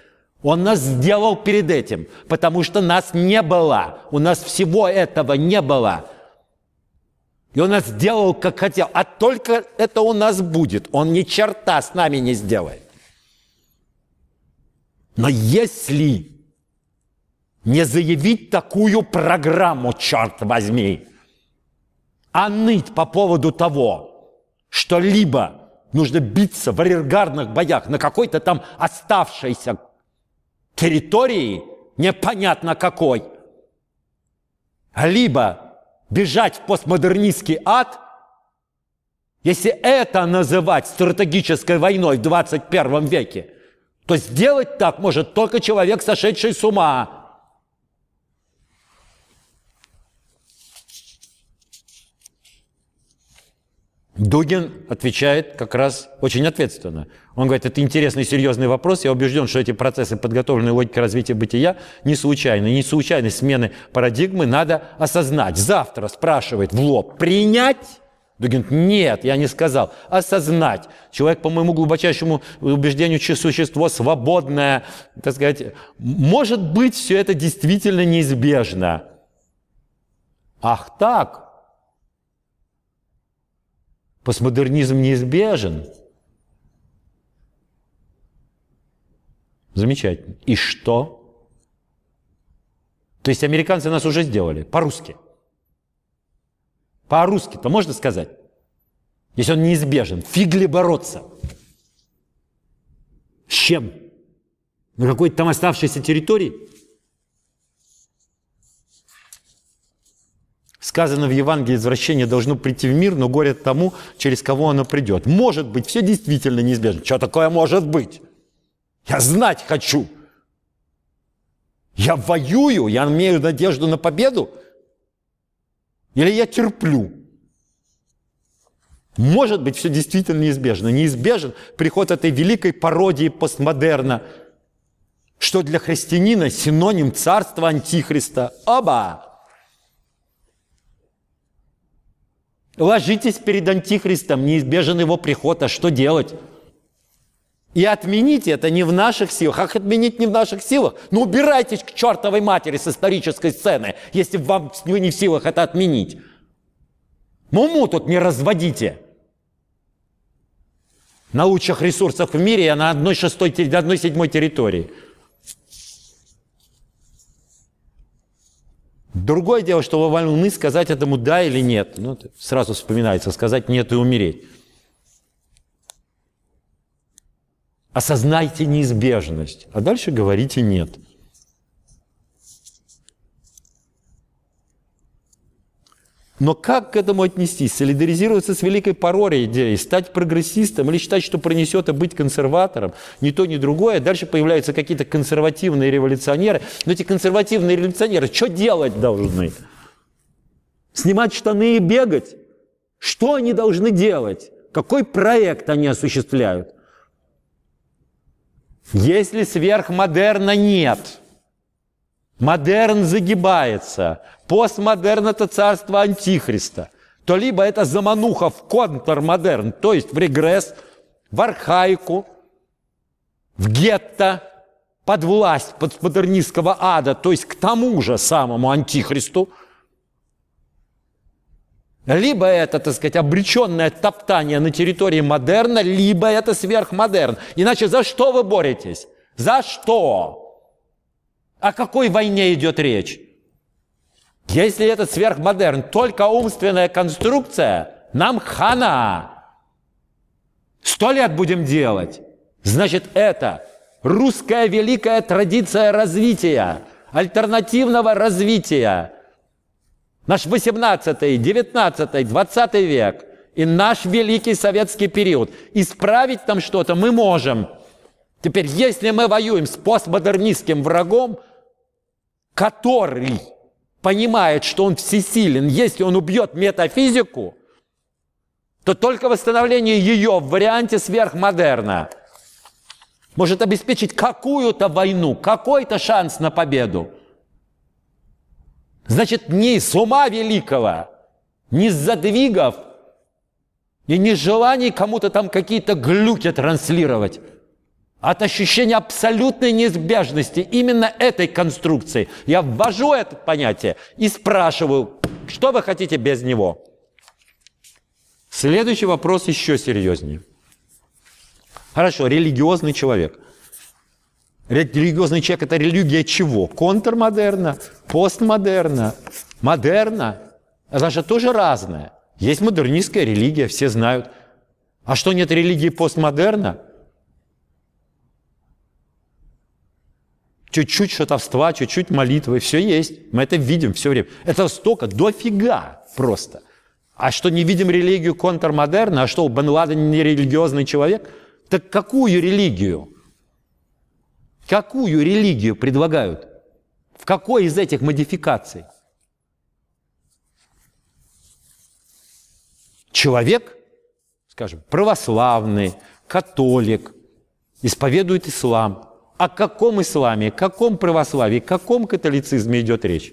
Он нас сделал перед этим, потому что нас не было. У нас всего этого не было. И он нас сделал, как хотел. А только это у нас будет. Он ни черта с нами не сделает. Но если не заявить такую программу, черт возьми, а ныть по поводу того, что либо нужно биться в арьергардных боях на какой-то там оставшейся территории, непонятно какой, либо бежать в постмодернистский ад, если это называть стратегической войной в 21 веке, то сделать так может только человек, сошедший с ума – Дугин отвечает как раз очень ответственно. Он говорит, это интересный и серьезный вопрос. Я убежден, что эти процессы подготовленной логики развития бытия не случайны. Не случайны смены парадигмы надо осознать. Завтра спрашивает в лоб, принять? Дугин, нет, я не сказал. Осознать. Человек, по моему глубочайшему убеждению, существо свободное, так сказать, может быть, все это действительно неизбежно. Ах так, Постмодернизм неизбежен. Замечательно. И что? То есть американцы нас уже сделали по-русски. По-русски-то можно сказать? Если он неизбежен, фиг ли бороться? С чем? На какой-то там оставшейся территории? Сказано в Евангелии, извращение должно прийти в мир, но горе тому, через кого оно придет. Может быть, все действительно неизбежно. Что такое может быть? Я знать хочу. Я воюю, я имею надежду на победу. Или я терплю. Может быть, все действительно неизбежно. Неизбежен приход этой великой пародии постмодерна, что для христианина синоним царства Антихриста. Оба! Ложитесь перед Антихристом, неизбежен его приход, а что делать? И отмените это не в наших силах. Как отменить не в наших силах? Ну убирайтесь к чертовой матери с исторической сцены, если вам не в силах это отменить. Муму тут не разводите. На лучших ресурсах в мире я на одной шестой, одной седьмой территории – Другое дело, что вы умы сказать этому «да» или «нет». Ну, сразу вспоминается, сказать «нет» и умереть. Осознайте неизбежность, а дальше говорите «нет». Но как к этому отнестись? Солидаризироваться с великой парой идеей, стать прогрессистом или считать, что принесет и быть консерватором? Ни то, ни другое. Дальше появляются какие-то консервативные революционеры. Но эти консервативные революционеры что делать должны? Снимать штаны и бегать? Что они должны делать? Какой проект они осуществляют? Если сверхмодерна нет – Модерн загибается. Постмодерн – это царство антихриста. То либо это замануха в контрмодерн, то есть в регресс, в архаику, в гетто, под власть подмодернистского ада, то есть к тому же самому антихристу, либо это, так сказать, обреченное топтание на территории модерна, либо это сверхмодерн. Иначе за что вы боретесь? За что? О какой войне идет речь? Если этот сверхмодерн только умственная конструкция, нам хана. Сто лет будем делать. Значит, это русская великая традиция развития, альтернативного развития. Наш 18, 19, 20 век и наш великий советский период. Исправить там что-то мы можем. Теперь, если мы воюем с постмодернистским врагом, который понимает, что он всесилен, если он убьет метафизику, то только восстановление ее в варианте сверхмодерна может обеспечить какую-то войну, какой-то шанс на победу. Значит, не с ума великого, не с задвигов и ни желаний кому-то там какие-то глюки транслировать от ощущения абсолютной неизбежности именно этой конструкции. Я ввожу это понятие и спрашиваю, что вы хотите без него? Следующий вопрос еще серьезнее. Хорошо, религиозный человек. Религиозный человек – это религия чего? Контрмодерна, постмодерна, модерна. Это же тоже разное. Есть модернистская религия, все знают. А что, нет религии постмодерна? Чуть-чуть шатовства, чуть-чуть молитвы, все есть. Мы это видим все время. Это столько, дофига просто. А что не видим религию контрмодерна, а что Бен Ладен не религиозный человек? Так какую религию? Какую религию предлагают? В какой из этих модификаций? Человек, скажем, православный, католик, исповедует ислам – о каком исламе, каком православии, каком католицизме идет речь?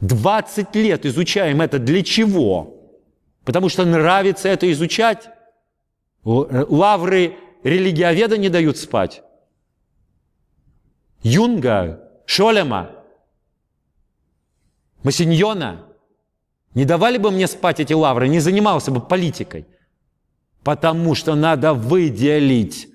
20 лет изучаем это для чего? Потому что нравится это изучать. Э, лавры религиоведа не дают спать. Юнга, Шолема, Массиньона не давали бы мне спать эти лавры, не занимался бы политикой. Потому что надо выделить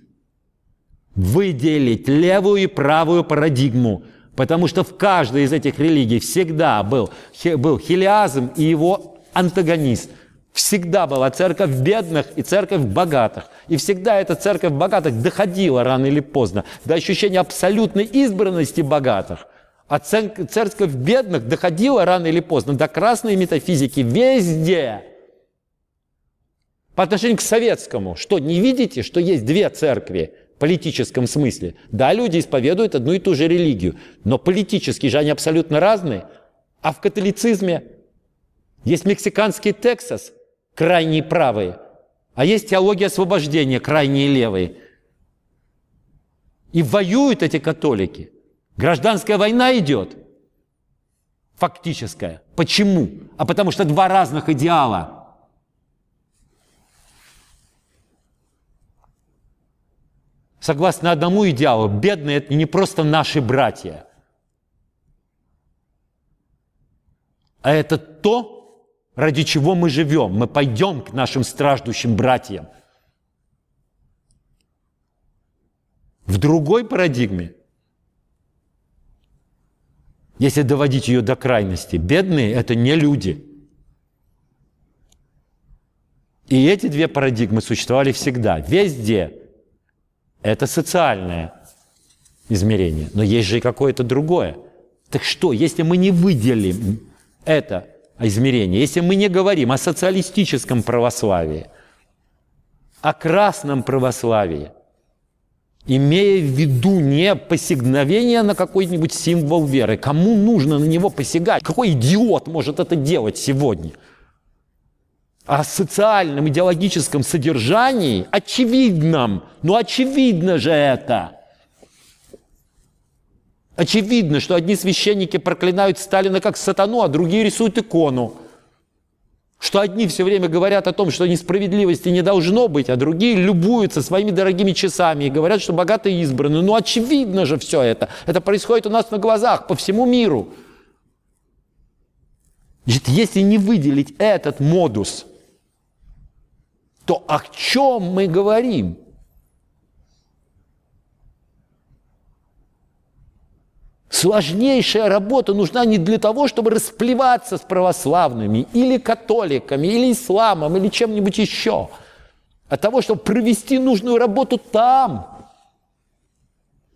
выделить левую и правую парадигму, потому что в каждой из этих религий всегда был, был хилиазм и его антагонист. Всегда была церковь бедных и церковь богатых. И всегда эта церковь богатых доходила рано или поздно до ощущения абсолютной избранности богатых. А церковь бедных доходила рано или поздно до красной метафизики везде. По отношению к советскому, что не видите, что есть две церкви – политическом смысле. Да, люди исповедуют одну и ту же религию, но политически же они абсолютно разные. А в католицизме есть мексиканский Тексас, крайне правые, а есть теология освобождения, крайне левые. И воюют эти католики. Гражданская война идет, фактическая. Почему? А потому что два разных идеала – Согласно одному идеалу, бедные – это не просто наши братья, а это то, ради чего мы живем. Мы пойдем к нашим страждущим братьям. В другой парадигме, если доводить ее до крайности, бедные – это не люди. И эти две парадигмы существовали всегда, везде – это социальное измерение. Но есть же и какое-то другое. Так что, если мы не выделим это измерение, если мы не говорим о социалистическом православии, о красном православии, имея в виду не посягновение на какой-нибудь символ веры. Кому нужно на него посягать? Какой идиот может это делать сегодня? о социальном, идеологическом содержании, очевидном, ну очевидно же это. Очевидно, что одни священники проклинают Сталина как сатану, а другие рисуют икону. Что одни все время говорят о том, что несправедливости не должно быть, а другие любуются своими дорогими часами и говорят, что богатые избраны. Ну, очевидно же все это. Это происходит у нас на глазах по всему миру. Значит, если не выделить этот модус – то о чем мы говорим? Сложнейшая работа нужна не для того, чтобы расплеваться с православными или католиками, или исламом, или чем-нибудь еще, а того, чтобы провести нужную работу там –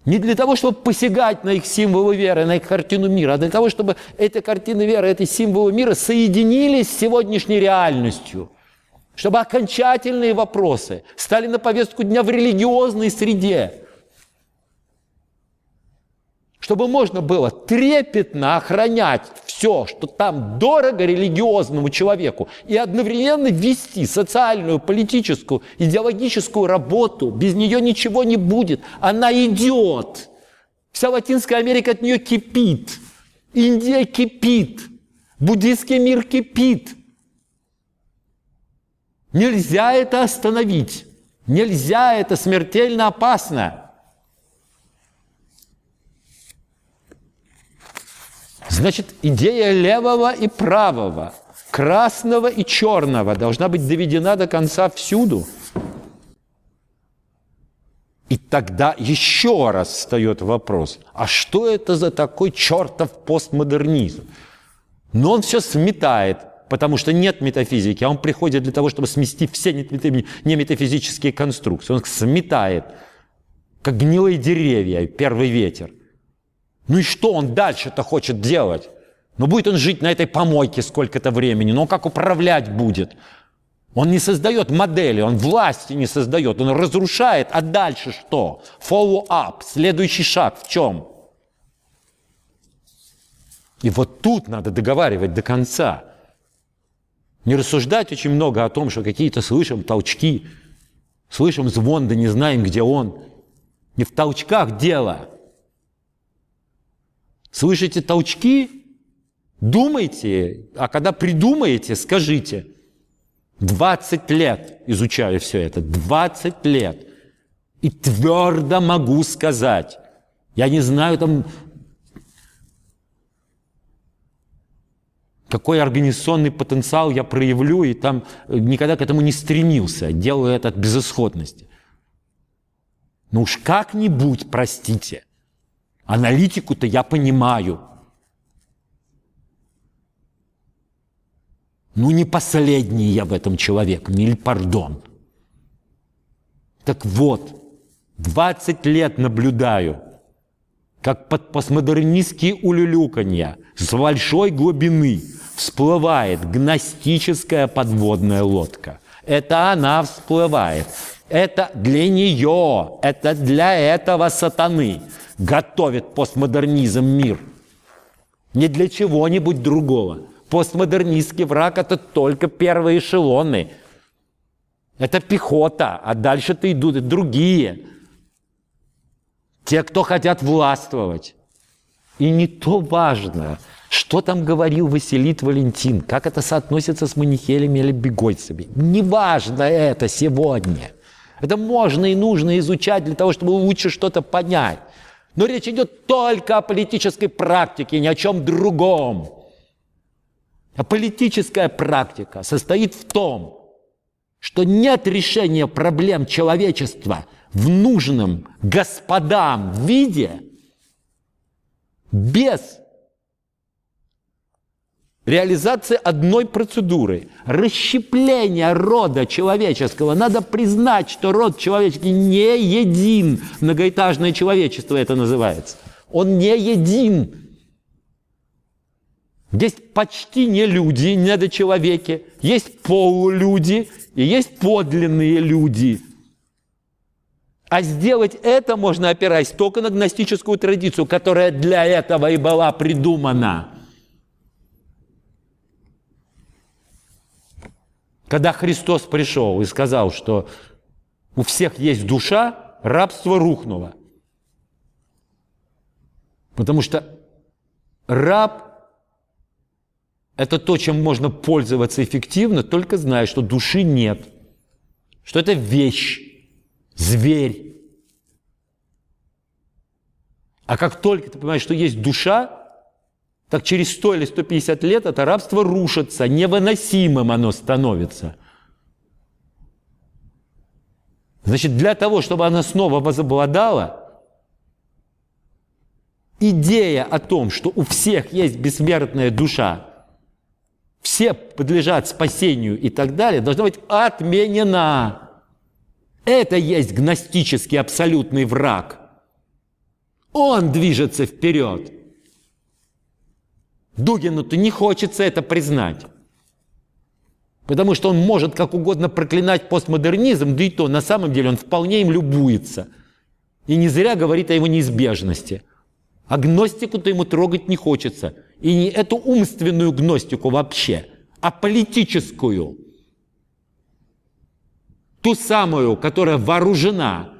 не для того, чтобы посягать на их символы веры, на их картину мира, а для того, чтобы эта картина веры, эти символы мира соединились с сегодняшней реальностью – чтобы окончательные вопросы стали на повестку дня в религиозной среде, чтобы можно было трепетно охранять все, что там дорого религиозному человеку, и одновременно вести социальную, политическую, идеологическую работу. Без нее ничего не будет. Она идет. Вся Латинская Америка от нее кипит. Индия кипит. Буддийский мир кипит. Нельзя это остановить. Нельзя, это смертельно опасно. Значит, идея левого и правого, красного и черного должна быть доведена до конца всюду. И тогда еще раз встает вопрос, а что это за такой чертов постмодернизм? Но он все сметает, потому что нет метафизики, а он приходит для того, чтобы смести все не метафизические конструкции. Он сметает, как гнилые деревья, первый ветер. Ну и что он дальше-то хочет делать? Ну будет он жить на этой помойке сколько-то времени, но ну как управлять будет? Он не создает модели, он власти не создает, он разрушает. А дальше что? Follow-up, следующий шаг в чем? И вот тут надо договаривать до конца – не рассуждать очень много о том, что какие-то слышим толчки, слышим звон, да не знаем, где он. Не в толчках дело. Слышите толчки? Думайте, а когда придумаете, скажите. 20 лет изучаю все это, 20 лет. И твердо могу сказать, я не знаю там какой организационный потенциал я проявлю, и там э, никогда к этому не стремился, делаю это от безысходности. Ну уж как-нибудь, простите, аналитику-то я понимаю. Ну не последний я в этом человек, миль пардон. Так вот, 20 лет наблюдаю – как под постмодернистские улюлюканья с большой глубины всплывает гностическая подводная лодка. Это она всплывает. Это для нее, это для этого сатаны готовит постмодернизм мир. Не для чего-нибудь другого. Постмодернистский враг – это только первые эшелоны. Это пехота, а дальше-то идут другие – те, кто хотят властвовать. И не то важно, что там говорил Василит Валентин, как это соотносится с манихелями или бегойцами. Не важно это сегодня. Это можно и нужно изучать для того, чтобы лучше что-то понять. Но речь идет только о политической практике, ни о чем другом. А политическая практика состоит в том, что нет решения проблем человечества – в нужном господам виде без реализации одной процедуры, расщепления рода человеческого. Надо признать, что род человеческий не един. Многоэтажное человечество это называется. Он не един. Есть почти не люди, недочеловеки, есть полулюди и есть подлинные люди – а сделать это можно, опираясь только на гностическую традицию, которая для этого и была придумана. Когда Христос пришел и сказал, что у всех есть душа, рабство рухнуло. Потому что раб – это то, чем можно пользоваться эффективно, только зная, что души нет, что это вещь, зверь. А как только ты понимаешь, что есть душа, так через 100 или 150 лет это рабство рушится, невыносимым оно становится. Значит, для того, чтобы оно снова возобладало – идея о том, что у всех есть бессмертная душа, все подлежат спасению и так далее, должна быть отменена. Это есть гностический абсолютный враг. Он движется вперед. Дугину-то не хочется это признать. Потому что он может как угодно проклинать постмодернизм, да и то, на самом деле он вполне им любуется. И не зря говорит о его неизбежности. А гностику-то ему трогать не хочется. И не эту умственную гностику вообще, а политическую – ту самую, которая вооружена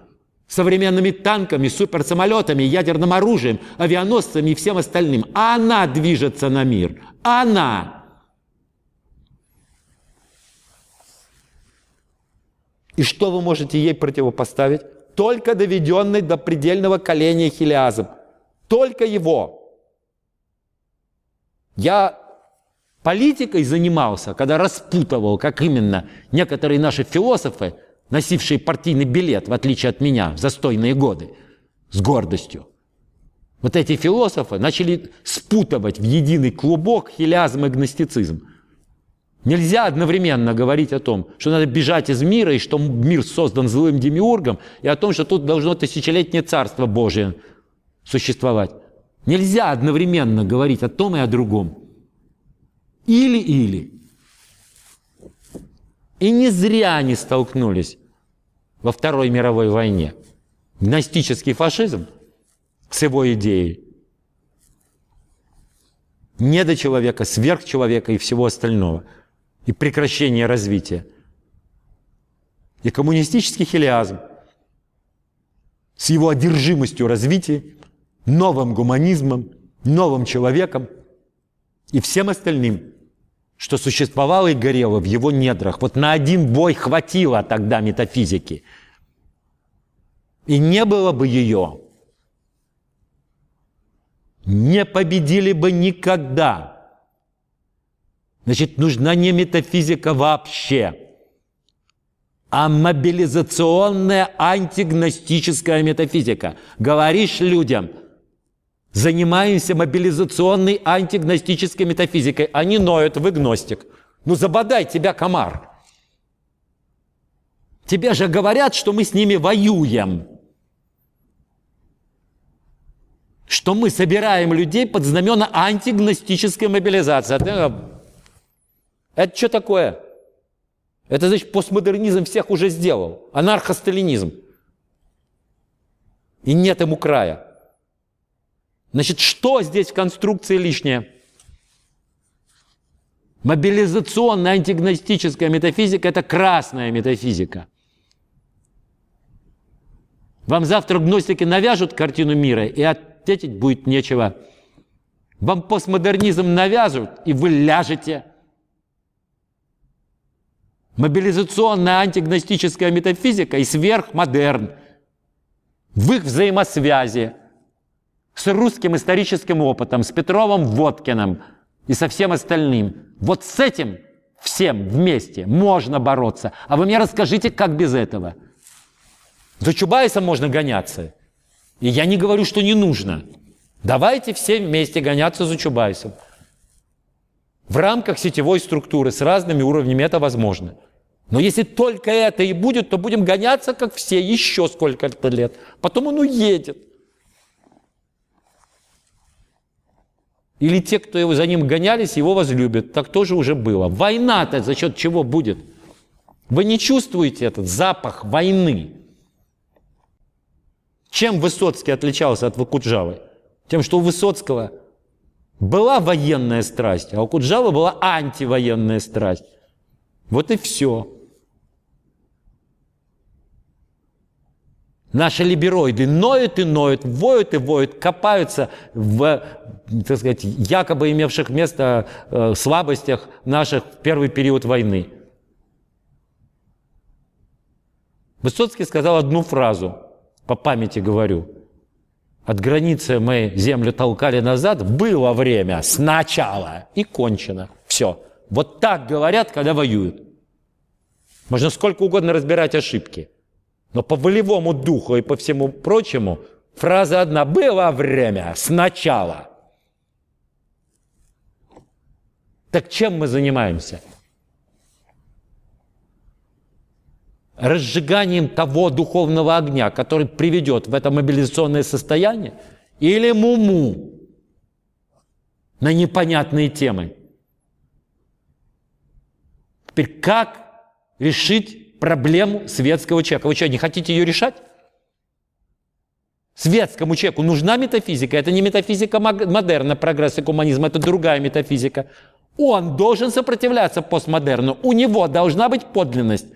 современными танками, суперсамолетами, ядерным оружием, авианосцами и всем остальным. А она движется на мир. Она! И что вы можете ей противопоставить? Только доведенный до предельного коления Хелиазом. Только его. Я политикой занимался, когда распутывал, как именно некоторые наши философы, носившие партийный билет, в отличие от меня, в застойные годы, с гордостью. Вот эти философы начали спутывать в единый клубок хилязм и гностицизм. Нельзя одновременно говорить о том, что надо бежать из мира, и что мир создан злым демиургом, и о том, что тут должно тысячелетнее царство Божие существовать. Нельзя одновременно говорить о том и о другом. Или-или. И не зря они столкнулись во Второй мировой войне. Гностический фашизм с его идеей недочеловека, сверхчеловека и всего остального, и прекращение развития, и коммунистический хелиазм с его одержимостью развития, новым гуманизмом, новым человеком и всем остальным – что существовало и горело в его недрах. Вот на один бой хватило тогда метафизики. И не было бы ее. Не победили бы никогда. Значит, нужна не метафизика вообще, а мобилизационная антигностическая метафизика. Говоришь людям – занимаемся мобилизационной антигностической метафизикой. Они ноют, вы гностик. Ну забодай тебя, комар. Тебе же говорят, что мы с ними воюем. Что мы собираем людей под знамена антигностической мобилизации. Это что такое? Это значит, постмодернизм всех уже сделал. Анархосталинизм. И нет ему края. Значит, что здесь в конструкции лишнее? Мобилизационная антигностическая метафизика – это красная метафизика. Вам завтра гностики навяжут картину мира, и ответить будет нечего. Вам постмодернизм навяжут, и вы ляжете. Мобилизационная антигностическая метафизика и сверхмодерн в их взаимосвязи – с русским историческим опытом, с Петровым Водкиным и со всем остальным. Вот с этим всем вместе можно бороться. А вы мне расскажите, как без этого? За Чубайсом можно гоняться. И я не говорю, что не нужно. Давайте все вместе гоняться за Чубайсом. В рамках сетевой структуры с разными уровнями это возможно. Но если только это и будет, то будем гоняться, как все, еще сколько-то лет. Потом он уедет. Или те, кто его, за ним гонялись, его возлюбят. Так тоже уже было. Война-то за счет чего будет? Вы не чувствуете этот запах войны? Чем Высоцкий отличался от Вакуджавы? Тем, что у Высоцкого была военная страсть, а у Куджавы была антивоенная страсть. Вот и все. Наши либероиды ноют и ноют, воют и воют, копаются в так сказать, якобы имевших место э, в слабостях наших в первый период войны. Высоцкий сказал одну фразу, по памяти говорю. От границы мы землю толкали назад, было время, сначала, и кончено. Все. Вот так говорят, когда воюют. Можно сколько угодно разбирать ошибки. Но по волевому духу и по всему прочему фраза одна «было время, сначала». Так чем мы занимаемся? Разжиганием того духовного огня, который приведет в это мобилизационное состояние, или муму на непонятные темы. Теперь как решить проблему светского человека? Вы что, не хотите ее решать? Светскому человеку нужна метафизика. Это не метафизика модерна, прогресса, гуманизма, это другая метафизика. Он должен сопротивляться постмодерну. У него должна быть подлинность.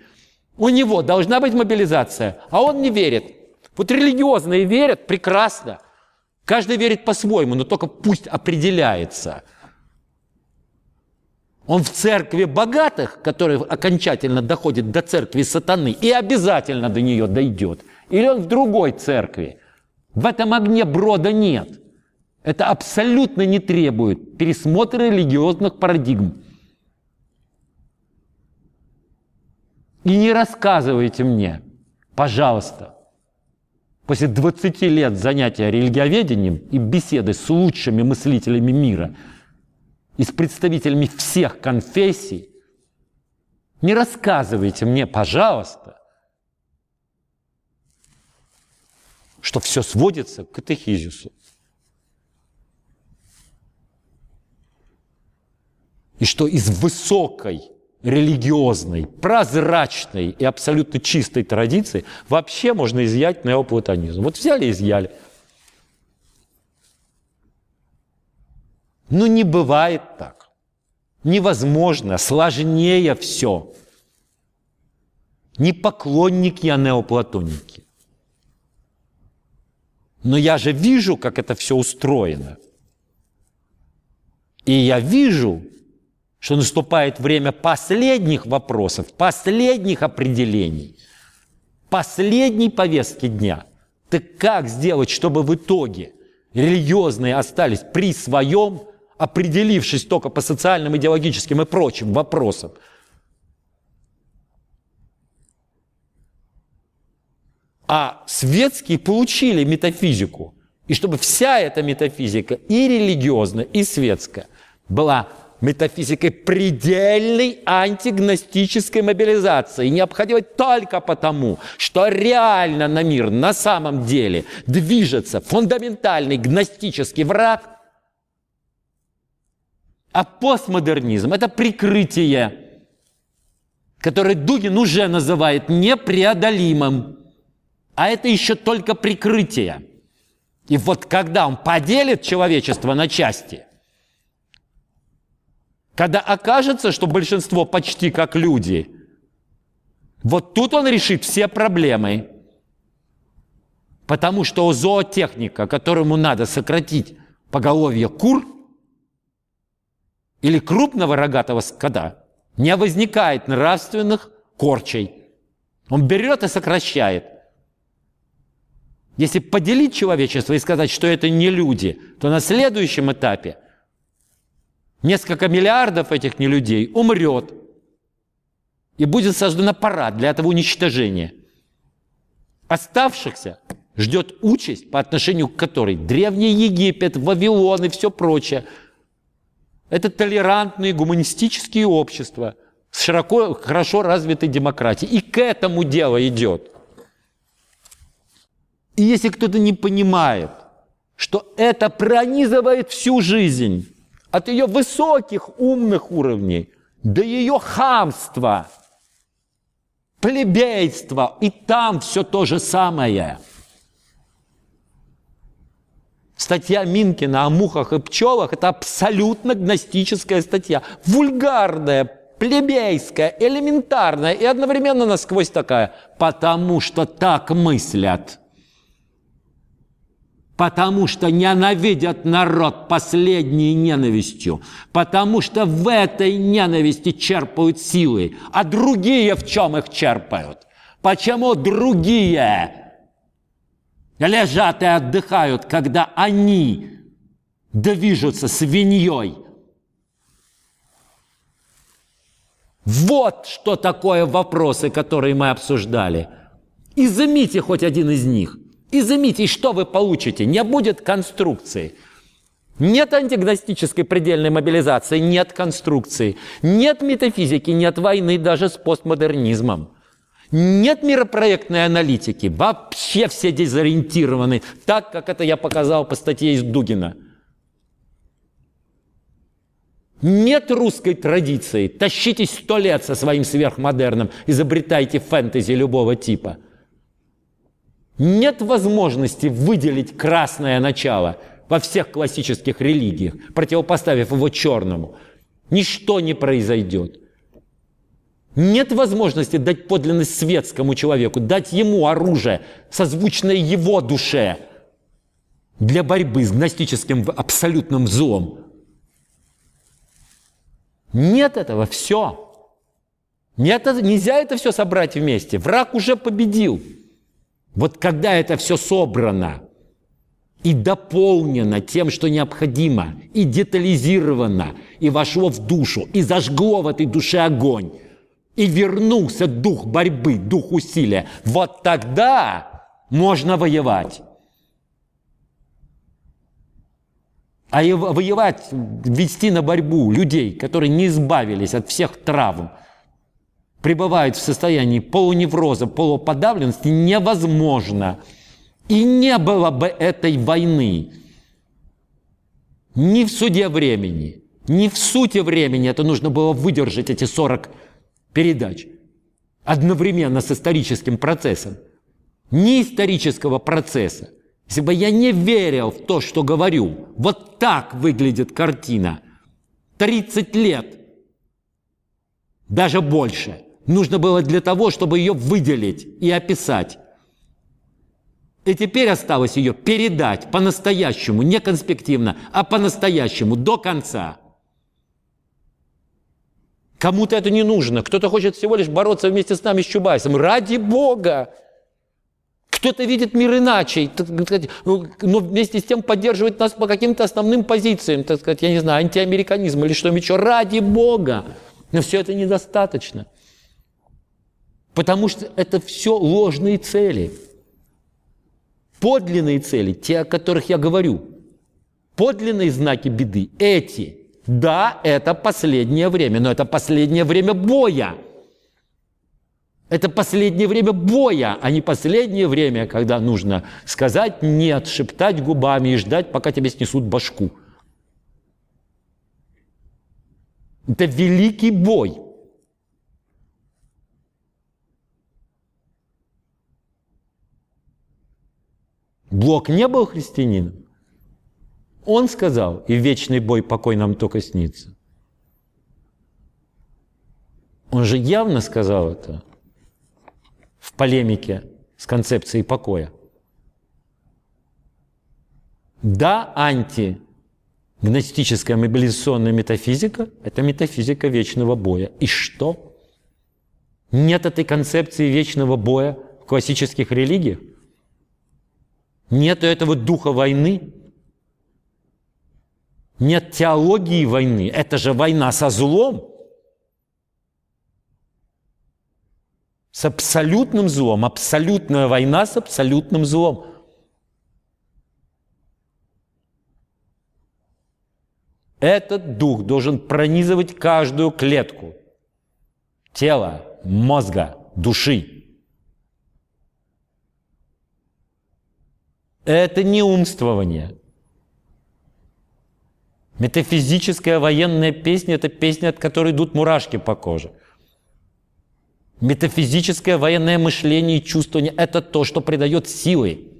У него должна быть мобилизация. А он не верит. Вот религиозные верят прекрасно. Каждый верит по-своему, но только пусть определяется. Он в церкви богатых, который окончательно доходит до церкви сатаны и обязательно до нее дойдет. Или он в другой церкви. В этом огне брода нет – это абсолютно не требует пересмотра религиозных парадигм. И не рассказывайте мне, пожалуйста, после 20 лет занятия религиоведением и беседы с лучшими мыслителями мира и с представителями всех конфессий, не рассказывайте мне, пожалуйста, что все сводится к катехизису. и что из высокой религиозной, прозрачной и абсолютно чистой традиции вообще можно изъять неоплатонизм. Вот взяли и изъяли. Но не бывает так. Невозможно, сложнее все. Не поклонник я неоплатоники. Но я же вижу, как это все устроено. И я вижу, что наступает время последних вопросов, последних определений, последней повестки дня. Так как сделать, чтобы в итоге религиозные остались при своем, определившись только по социальным, идеологическим и прочим вопросам? А светские получили метафизику. И чтобы вся эта метафизика, и религиозная, и светская, была метафизикой предельной антигностической мобилизации, необходимой только потому, что реально на мир на самом деле движется фундаментальный гностический враг, а постмодернизм – это прикрытие, которое Дугин уже называет непреодолимым. А это еще только прикрытие. И вот когда он поделит человечество на части, когда окажется, что большинство почти как люди, вот тут он решит все проблемы. Потому что зоотехника, которому надо сократить поголовье кур или крупного рогатого скота, не возникает нравственных корчей. Он берет и сокращает. Если поделить человечество и сказать, что это не люди, то на следующем этапе – Несколько миллиардов этих нелюдей умрет и будет создан аппарат для этого уничтожения. Оставшихся ждет участь, по отношению к которой Древний Египет, Вавилон и все прочее – это толерантные гуманистические общества с широко, хорошо развитой демократией. И к этому дело идет. И если кто-то не понимает, что это пронизывает всю жизнь, от ее высоких умных уровней до ее хамства, плебейства, и там все то же самое. Статья Минкина о мухах и пчелах – это абсолютно гностическая статья, вульгарная, плебейская, элементарная и одновременно насквозь такая, потому что так мыслят – потому что ненавидят народ последней ненавистью, потому что в этой ненависти черпают силы, а другие в чем их черпают? Почему другие лежат и отдыхают, когда они движутся свиньей? Вот что такое вопросы, которые мы обсуждали. И замите хоть один из них – и заметьте, что вы получите? Не будет конструкции. Нет антигностической предельной мобилизации, нет конструкции, нет метафизики, нет войны даже с постмодернизмом. Нет миропроектной аналитики, вообще все дезориентированы, так, как это я показал по статье из Дугина. Нет русской традиции, тащитесь сто лет со своим сверхмодерном, изобретайте фэнтези любого типа – нет возможности выделить красное начало во всех классических религиях, противопоставив его черному. Ничто не произойдет. Нет возможности дать подлинность светскому человеку, дать ему оружие, созвучное его душе, для борьбы с гностическим абсолютным злом. Нет этого, все. Нет, нельзя это все собрать вместе. Враг уже победил. Вот когда это все собрано и дополнено тем, что необходимо, и детализировано, и вошло в душу, и зажгло в этой душе огонь, и вернулся дух борьбы, дух усилия, вот тогда можно воевать. А воевать, вести на борьбу людей, которые не избавились от всех травм – пребывают в состоянии полуневроза, полуподавленности, невозможно. И не было бы этой войны ни в суде времени, ни в сути времени. Это нужно было выдержать эти 40 передач одновременно с историческим процессом. Ни исторического процесса. Если бы я не верил в то, что говорю, вот так выглядит картина. 30 лет, даже больше – нужно было для того, чтобы ее выделить и описать. И теперь осталось ее передать по-настоящему, не конспективно, а по-настоящему, до конца. Кому-то это не нужно. Кто-то хочет всего лишь бороться вместе с нами, с Чубайсом. Ради Бога! Кто-то видит мир иначе, но ну, ну, вместе с тем поддерживает нас по каким-то основным позициям, так сказать, я не знаю, антиамериканизм или что-нибудь еще. Ради Бога! Но все это недостаточно. Потому что это все ложные цели. Подлинные цели, те, о которых я говорю. Подлинные знаки беды – эти. Да, это последнее время, но это последнее время боя. Это последнее время боя, а не последнее время, когда нужно сказать «нет», шептать губами и ждать, пока тебе снесут башку. Это великий бой – Блок не был христианином. Он сказал, и вечный бой покой нам только снится. Он же явно сказал это в полемике с концепцией покоя. Да, антигностическая гностическая мобилизационная метафизика – это метафизика вечного боя. И что? Нет этой концепции вечного боя в классических религиях? Нет этого духа войны. Нет теологии войны. Это же война со злом. С абсолютным злом. Абсолютная война с абсолютным злом. Этот дух должен пронизывать каждую клетку тела, мозга, души. Это не умствование. Метафизическая военная песня – это песня, от которой идут мурашки по коже. Метафизическое военное мышление и чувствование – это то, что придает силы.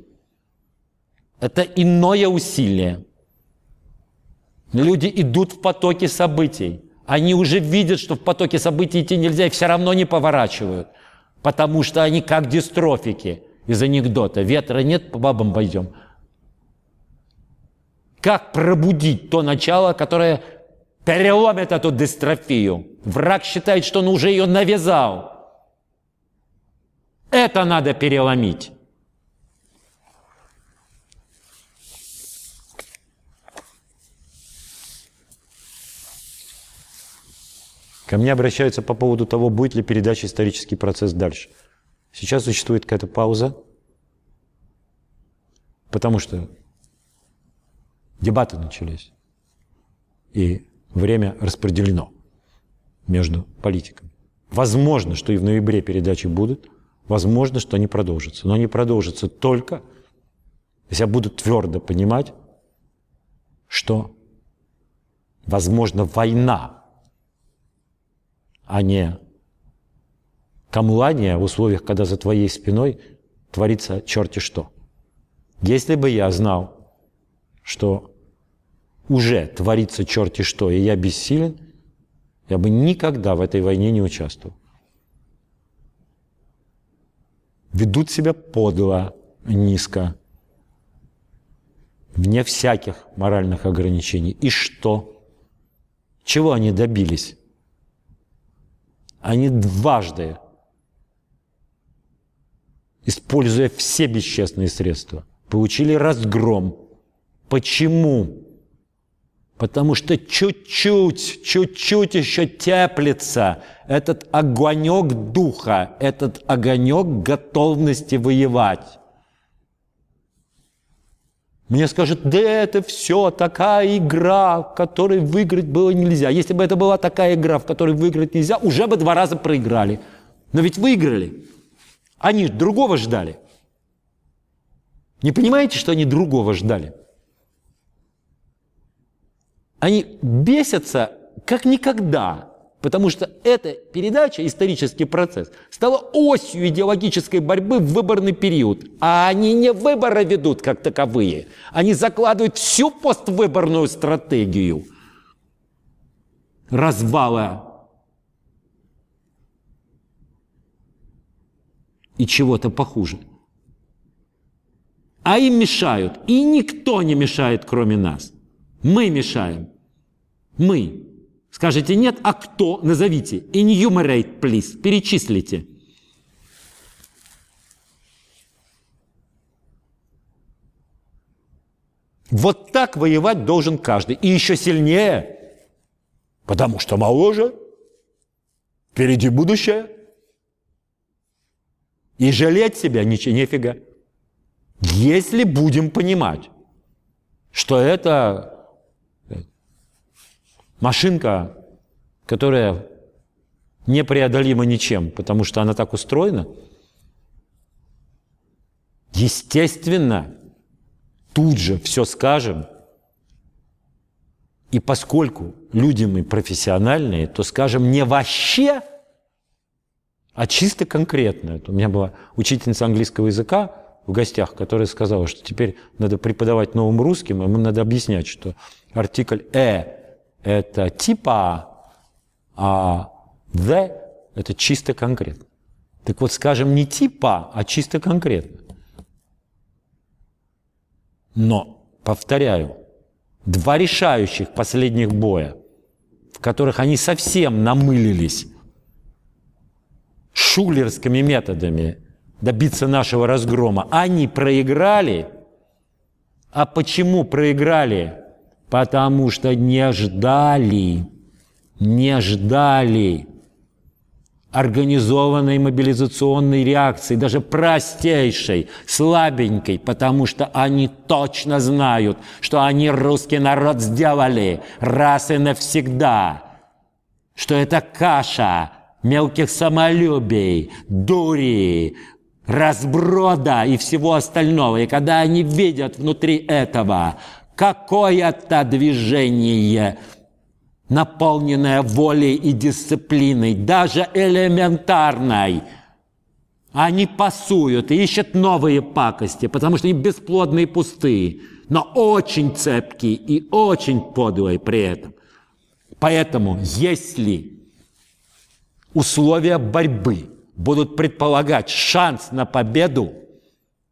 Это иное усилие. Люди идут в потоке событий. Они уже видят, что в потоке событий идти нельзя, и все равно не поворачивают, потому что они как дистрофики из анекдота. Ветра нет, по бабам пойдем. Как пробудить то начало, которое переломит эту дистрофию? Враг считает, что он уже ее навязал. Это надо переломить. Ко мне обращаются по поводу того, будет ли передача исторический процесс дальше – Сейчас существует какая-то пауза, потому что дебаты начались, и время распределено между политиками. Возможно, что и в ноябре передачи будут, возможно, что они продолжатся. Но они продолжатся только, если я буду твердо понимать, что, возможно, война, а не камлания в условиях, когда за твоей спиной творится черти что. Если бы я знал, что уже творится черти что, и я бессилен, я бы никогда в этой войне не участвовал. Ведут себя подло, низко, вне всяких моральных ограничений. И что? Чего они добились? Они дважды используя все бесчестные средства. Получили разгром. Почему? Потому что чуть-чуть, чуть-чуть еще теплится этот огонек духа, этот огонек готовности воевать. Мне скажут, да это все такая игра, в которой выиграть было нельзя. Если бы это была такая игра, в которой выиграть нельзя, уже бы два раза проиграли. Но ведь выиграли. Они другого ждали. Не понимаете, что они другого ждали? Они бесятся как никогда, потому что эта передача, исторический процесс, стала осью идеологической борьбы в выборный период. А они не выборы ведут как таковые, они закладывают всю поствыборную стратегию развала и чего-то похуже. А им мешают. И никто не мешает, кроме нас. Мы мешаем. Мы. Скажите нет, а кто? Назовите. Enumerate, please. Перечислите. Вот так воевать должен каждый. И еще сильнее. Потому что моложе. Впереди будущее. И жалеть себя ничего, нифига. Если будем понимать, что это э, машинка, которая непреодолима ничем, потому что она так устроена, естественно, тут же все скажем. И поскольку люди мы профессиональные, то скажем не вообще – а чисто конкретно. у меня была учительница английского языка в гостях, которая сказала, что теперь надо преподавать новым русским, и а им надо объяснять, что артикль «э» – это типа, а «the» – это чисто конкретно. Так вот, скажем, не типа, а чисто конкретно. Но, повторяю, два решающих последних боя, в которых они совсем намылились шулерскими методами добиться нашего разгрома. Они проиграли. А почему проиграли? Потому что не ждали, не ждали организованной мобилизационной реакции, даже простейшей, слабенькой, потому что они точно знают, что они русский народ сделали раз и навсегда, что это каша, мелких самолюбий, дури, разброда и всего остального. И когда они видят внутри этого какое-то движение, наполненное волей и дисциплиной, даже элементарной, они пасуют и ищут новые пакости, потому что они бесплодные и пустые, но очень цепкие и очень подлые при этом. Поэтому, если условия борьбы будут предполагать шанс на победу,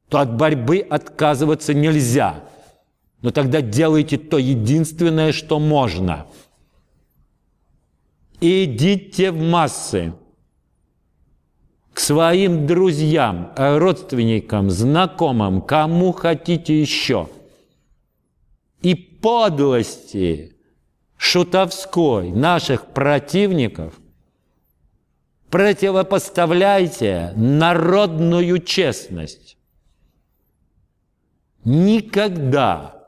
то от борьбы отказываться нельзя. Но тогда делайте то единственное, что можно. Идите в массы к своим друзьям, родственникам, знакомым, кому хотите еще. И подлости шутовской наших противников противопоставляйте народную честность. Никогда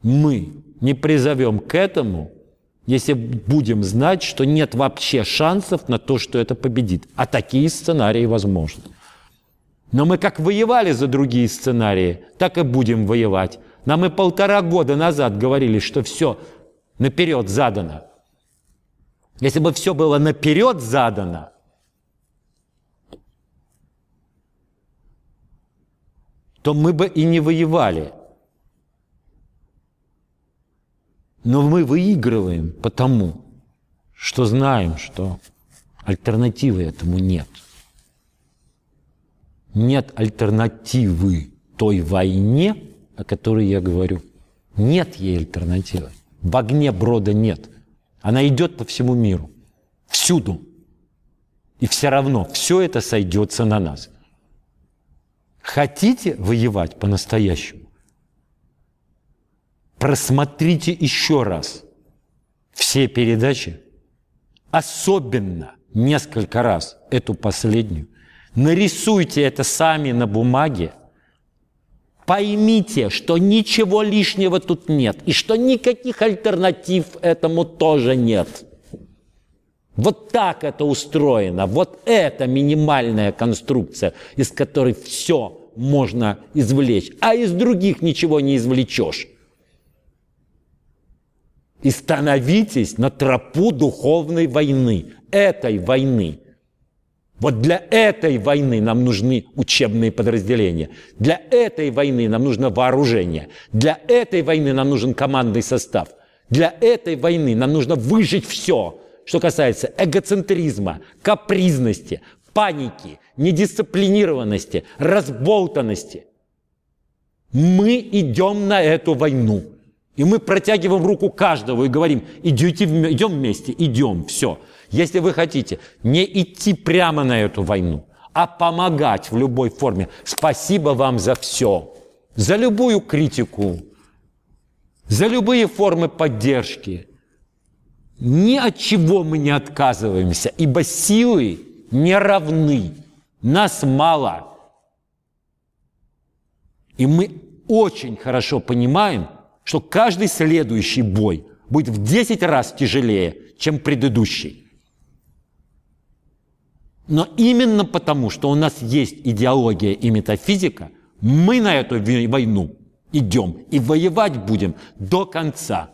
мы не призовем к этому, если будем знать, что нет вообще шансов на то, что это победит. А такие сценарии возможны. Но мы как воевали за другие сценарии, так и будем воевать. Нам и полтора года назад говорили, что все наперед задано. Если бы все было наперед задано, то мы бы и не воевали. Но мы выигрываем потому, что знаем, что альтернативы этому нет. Нет альтернативы той войне, о которой я говорю. Нет ей альтернативы. В огне брода нет. Она идет по всему миру. Всюду. И все равно все это сойдется на нас. Хотите воевать по-настоящему? Просмотрите еще раз все передачи, особенно несколько раз эту последнюю. Нарисуйте это сами на бумаге – Поймите, что ничего лишнего тут нет и что никаких альтернатив этому тоже нет. Вот так это устроено. Вот это минимальная конструкция, из которой все можно извлечь. А из других ничего не извлечешь. И становитесь на тропу духовной войны, этой войны. Вот для этой войны нам нужны учебные подразделения. Для этой войны нам нужно вооружение. Для этой войны нам нужен командный состав. Для этой войны нам нужно выжить все – что касается эгоцентризма, капризности, паники, недисциплинированности, разболтанности. Мы идем на эту войну. И мы протягиваем руку каждого и говорим, идите, идем вместе, идем, все. Если вы хотите не идти прямо на эту войну, а помогать в любой форме, спасибо вам за все. За любую критику, за любые формы поддержки – ни от чего мы не отказываемся, ибо силы не равны. Нас мало. И мы очень хорошо понимаем, что каждый следующий бой будет в 10 раз тяжелее, чем предыдущий. Но именно потому, что у нас есть идеология и метафизика, мы на эту войну идем и воевать будем до конца –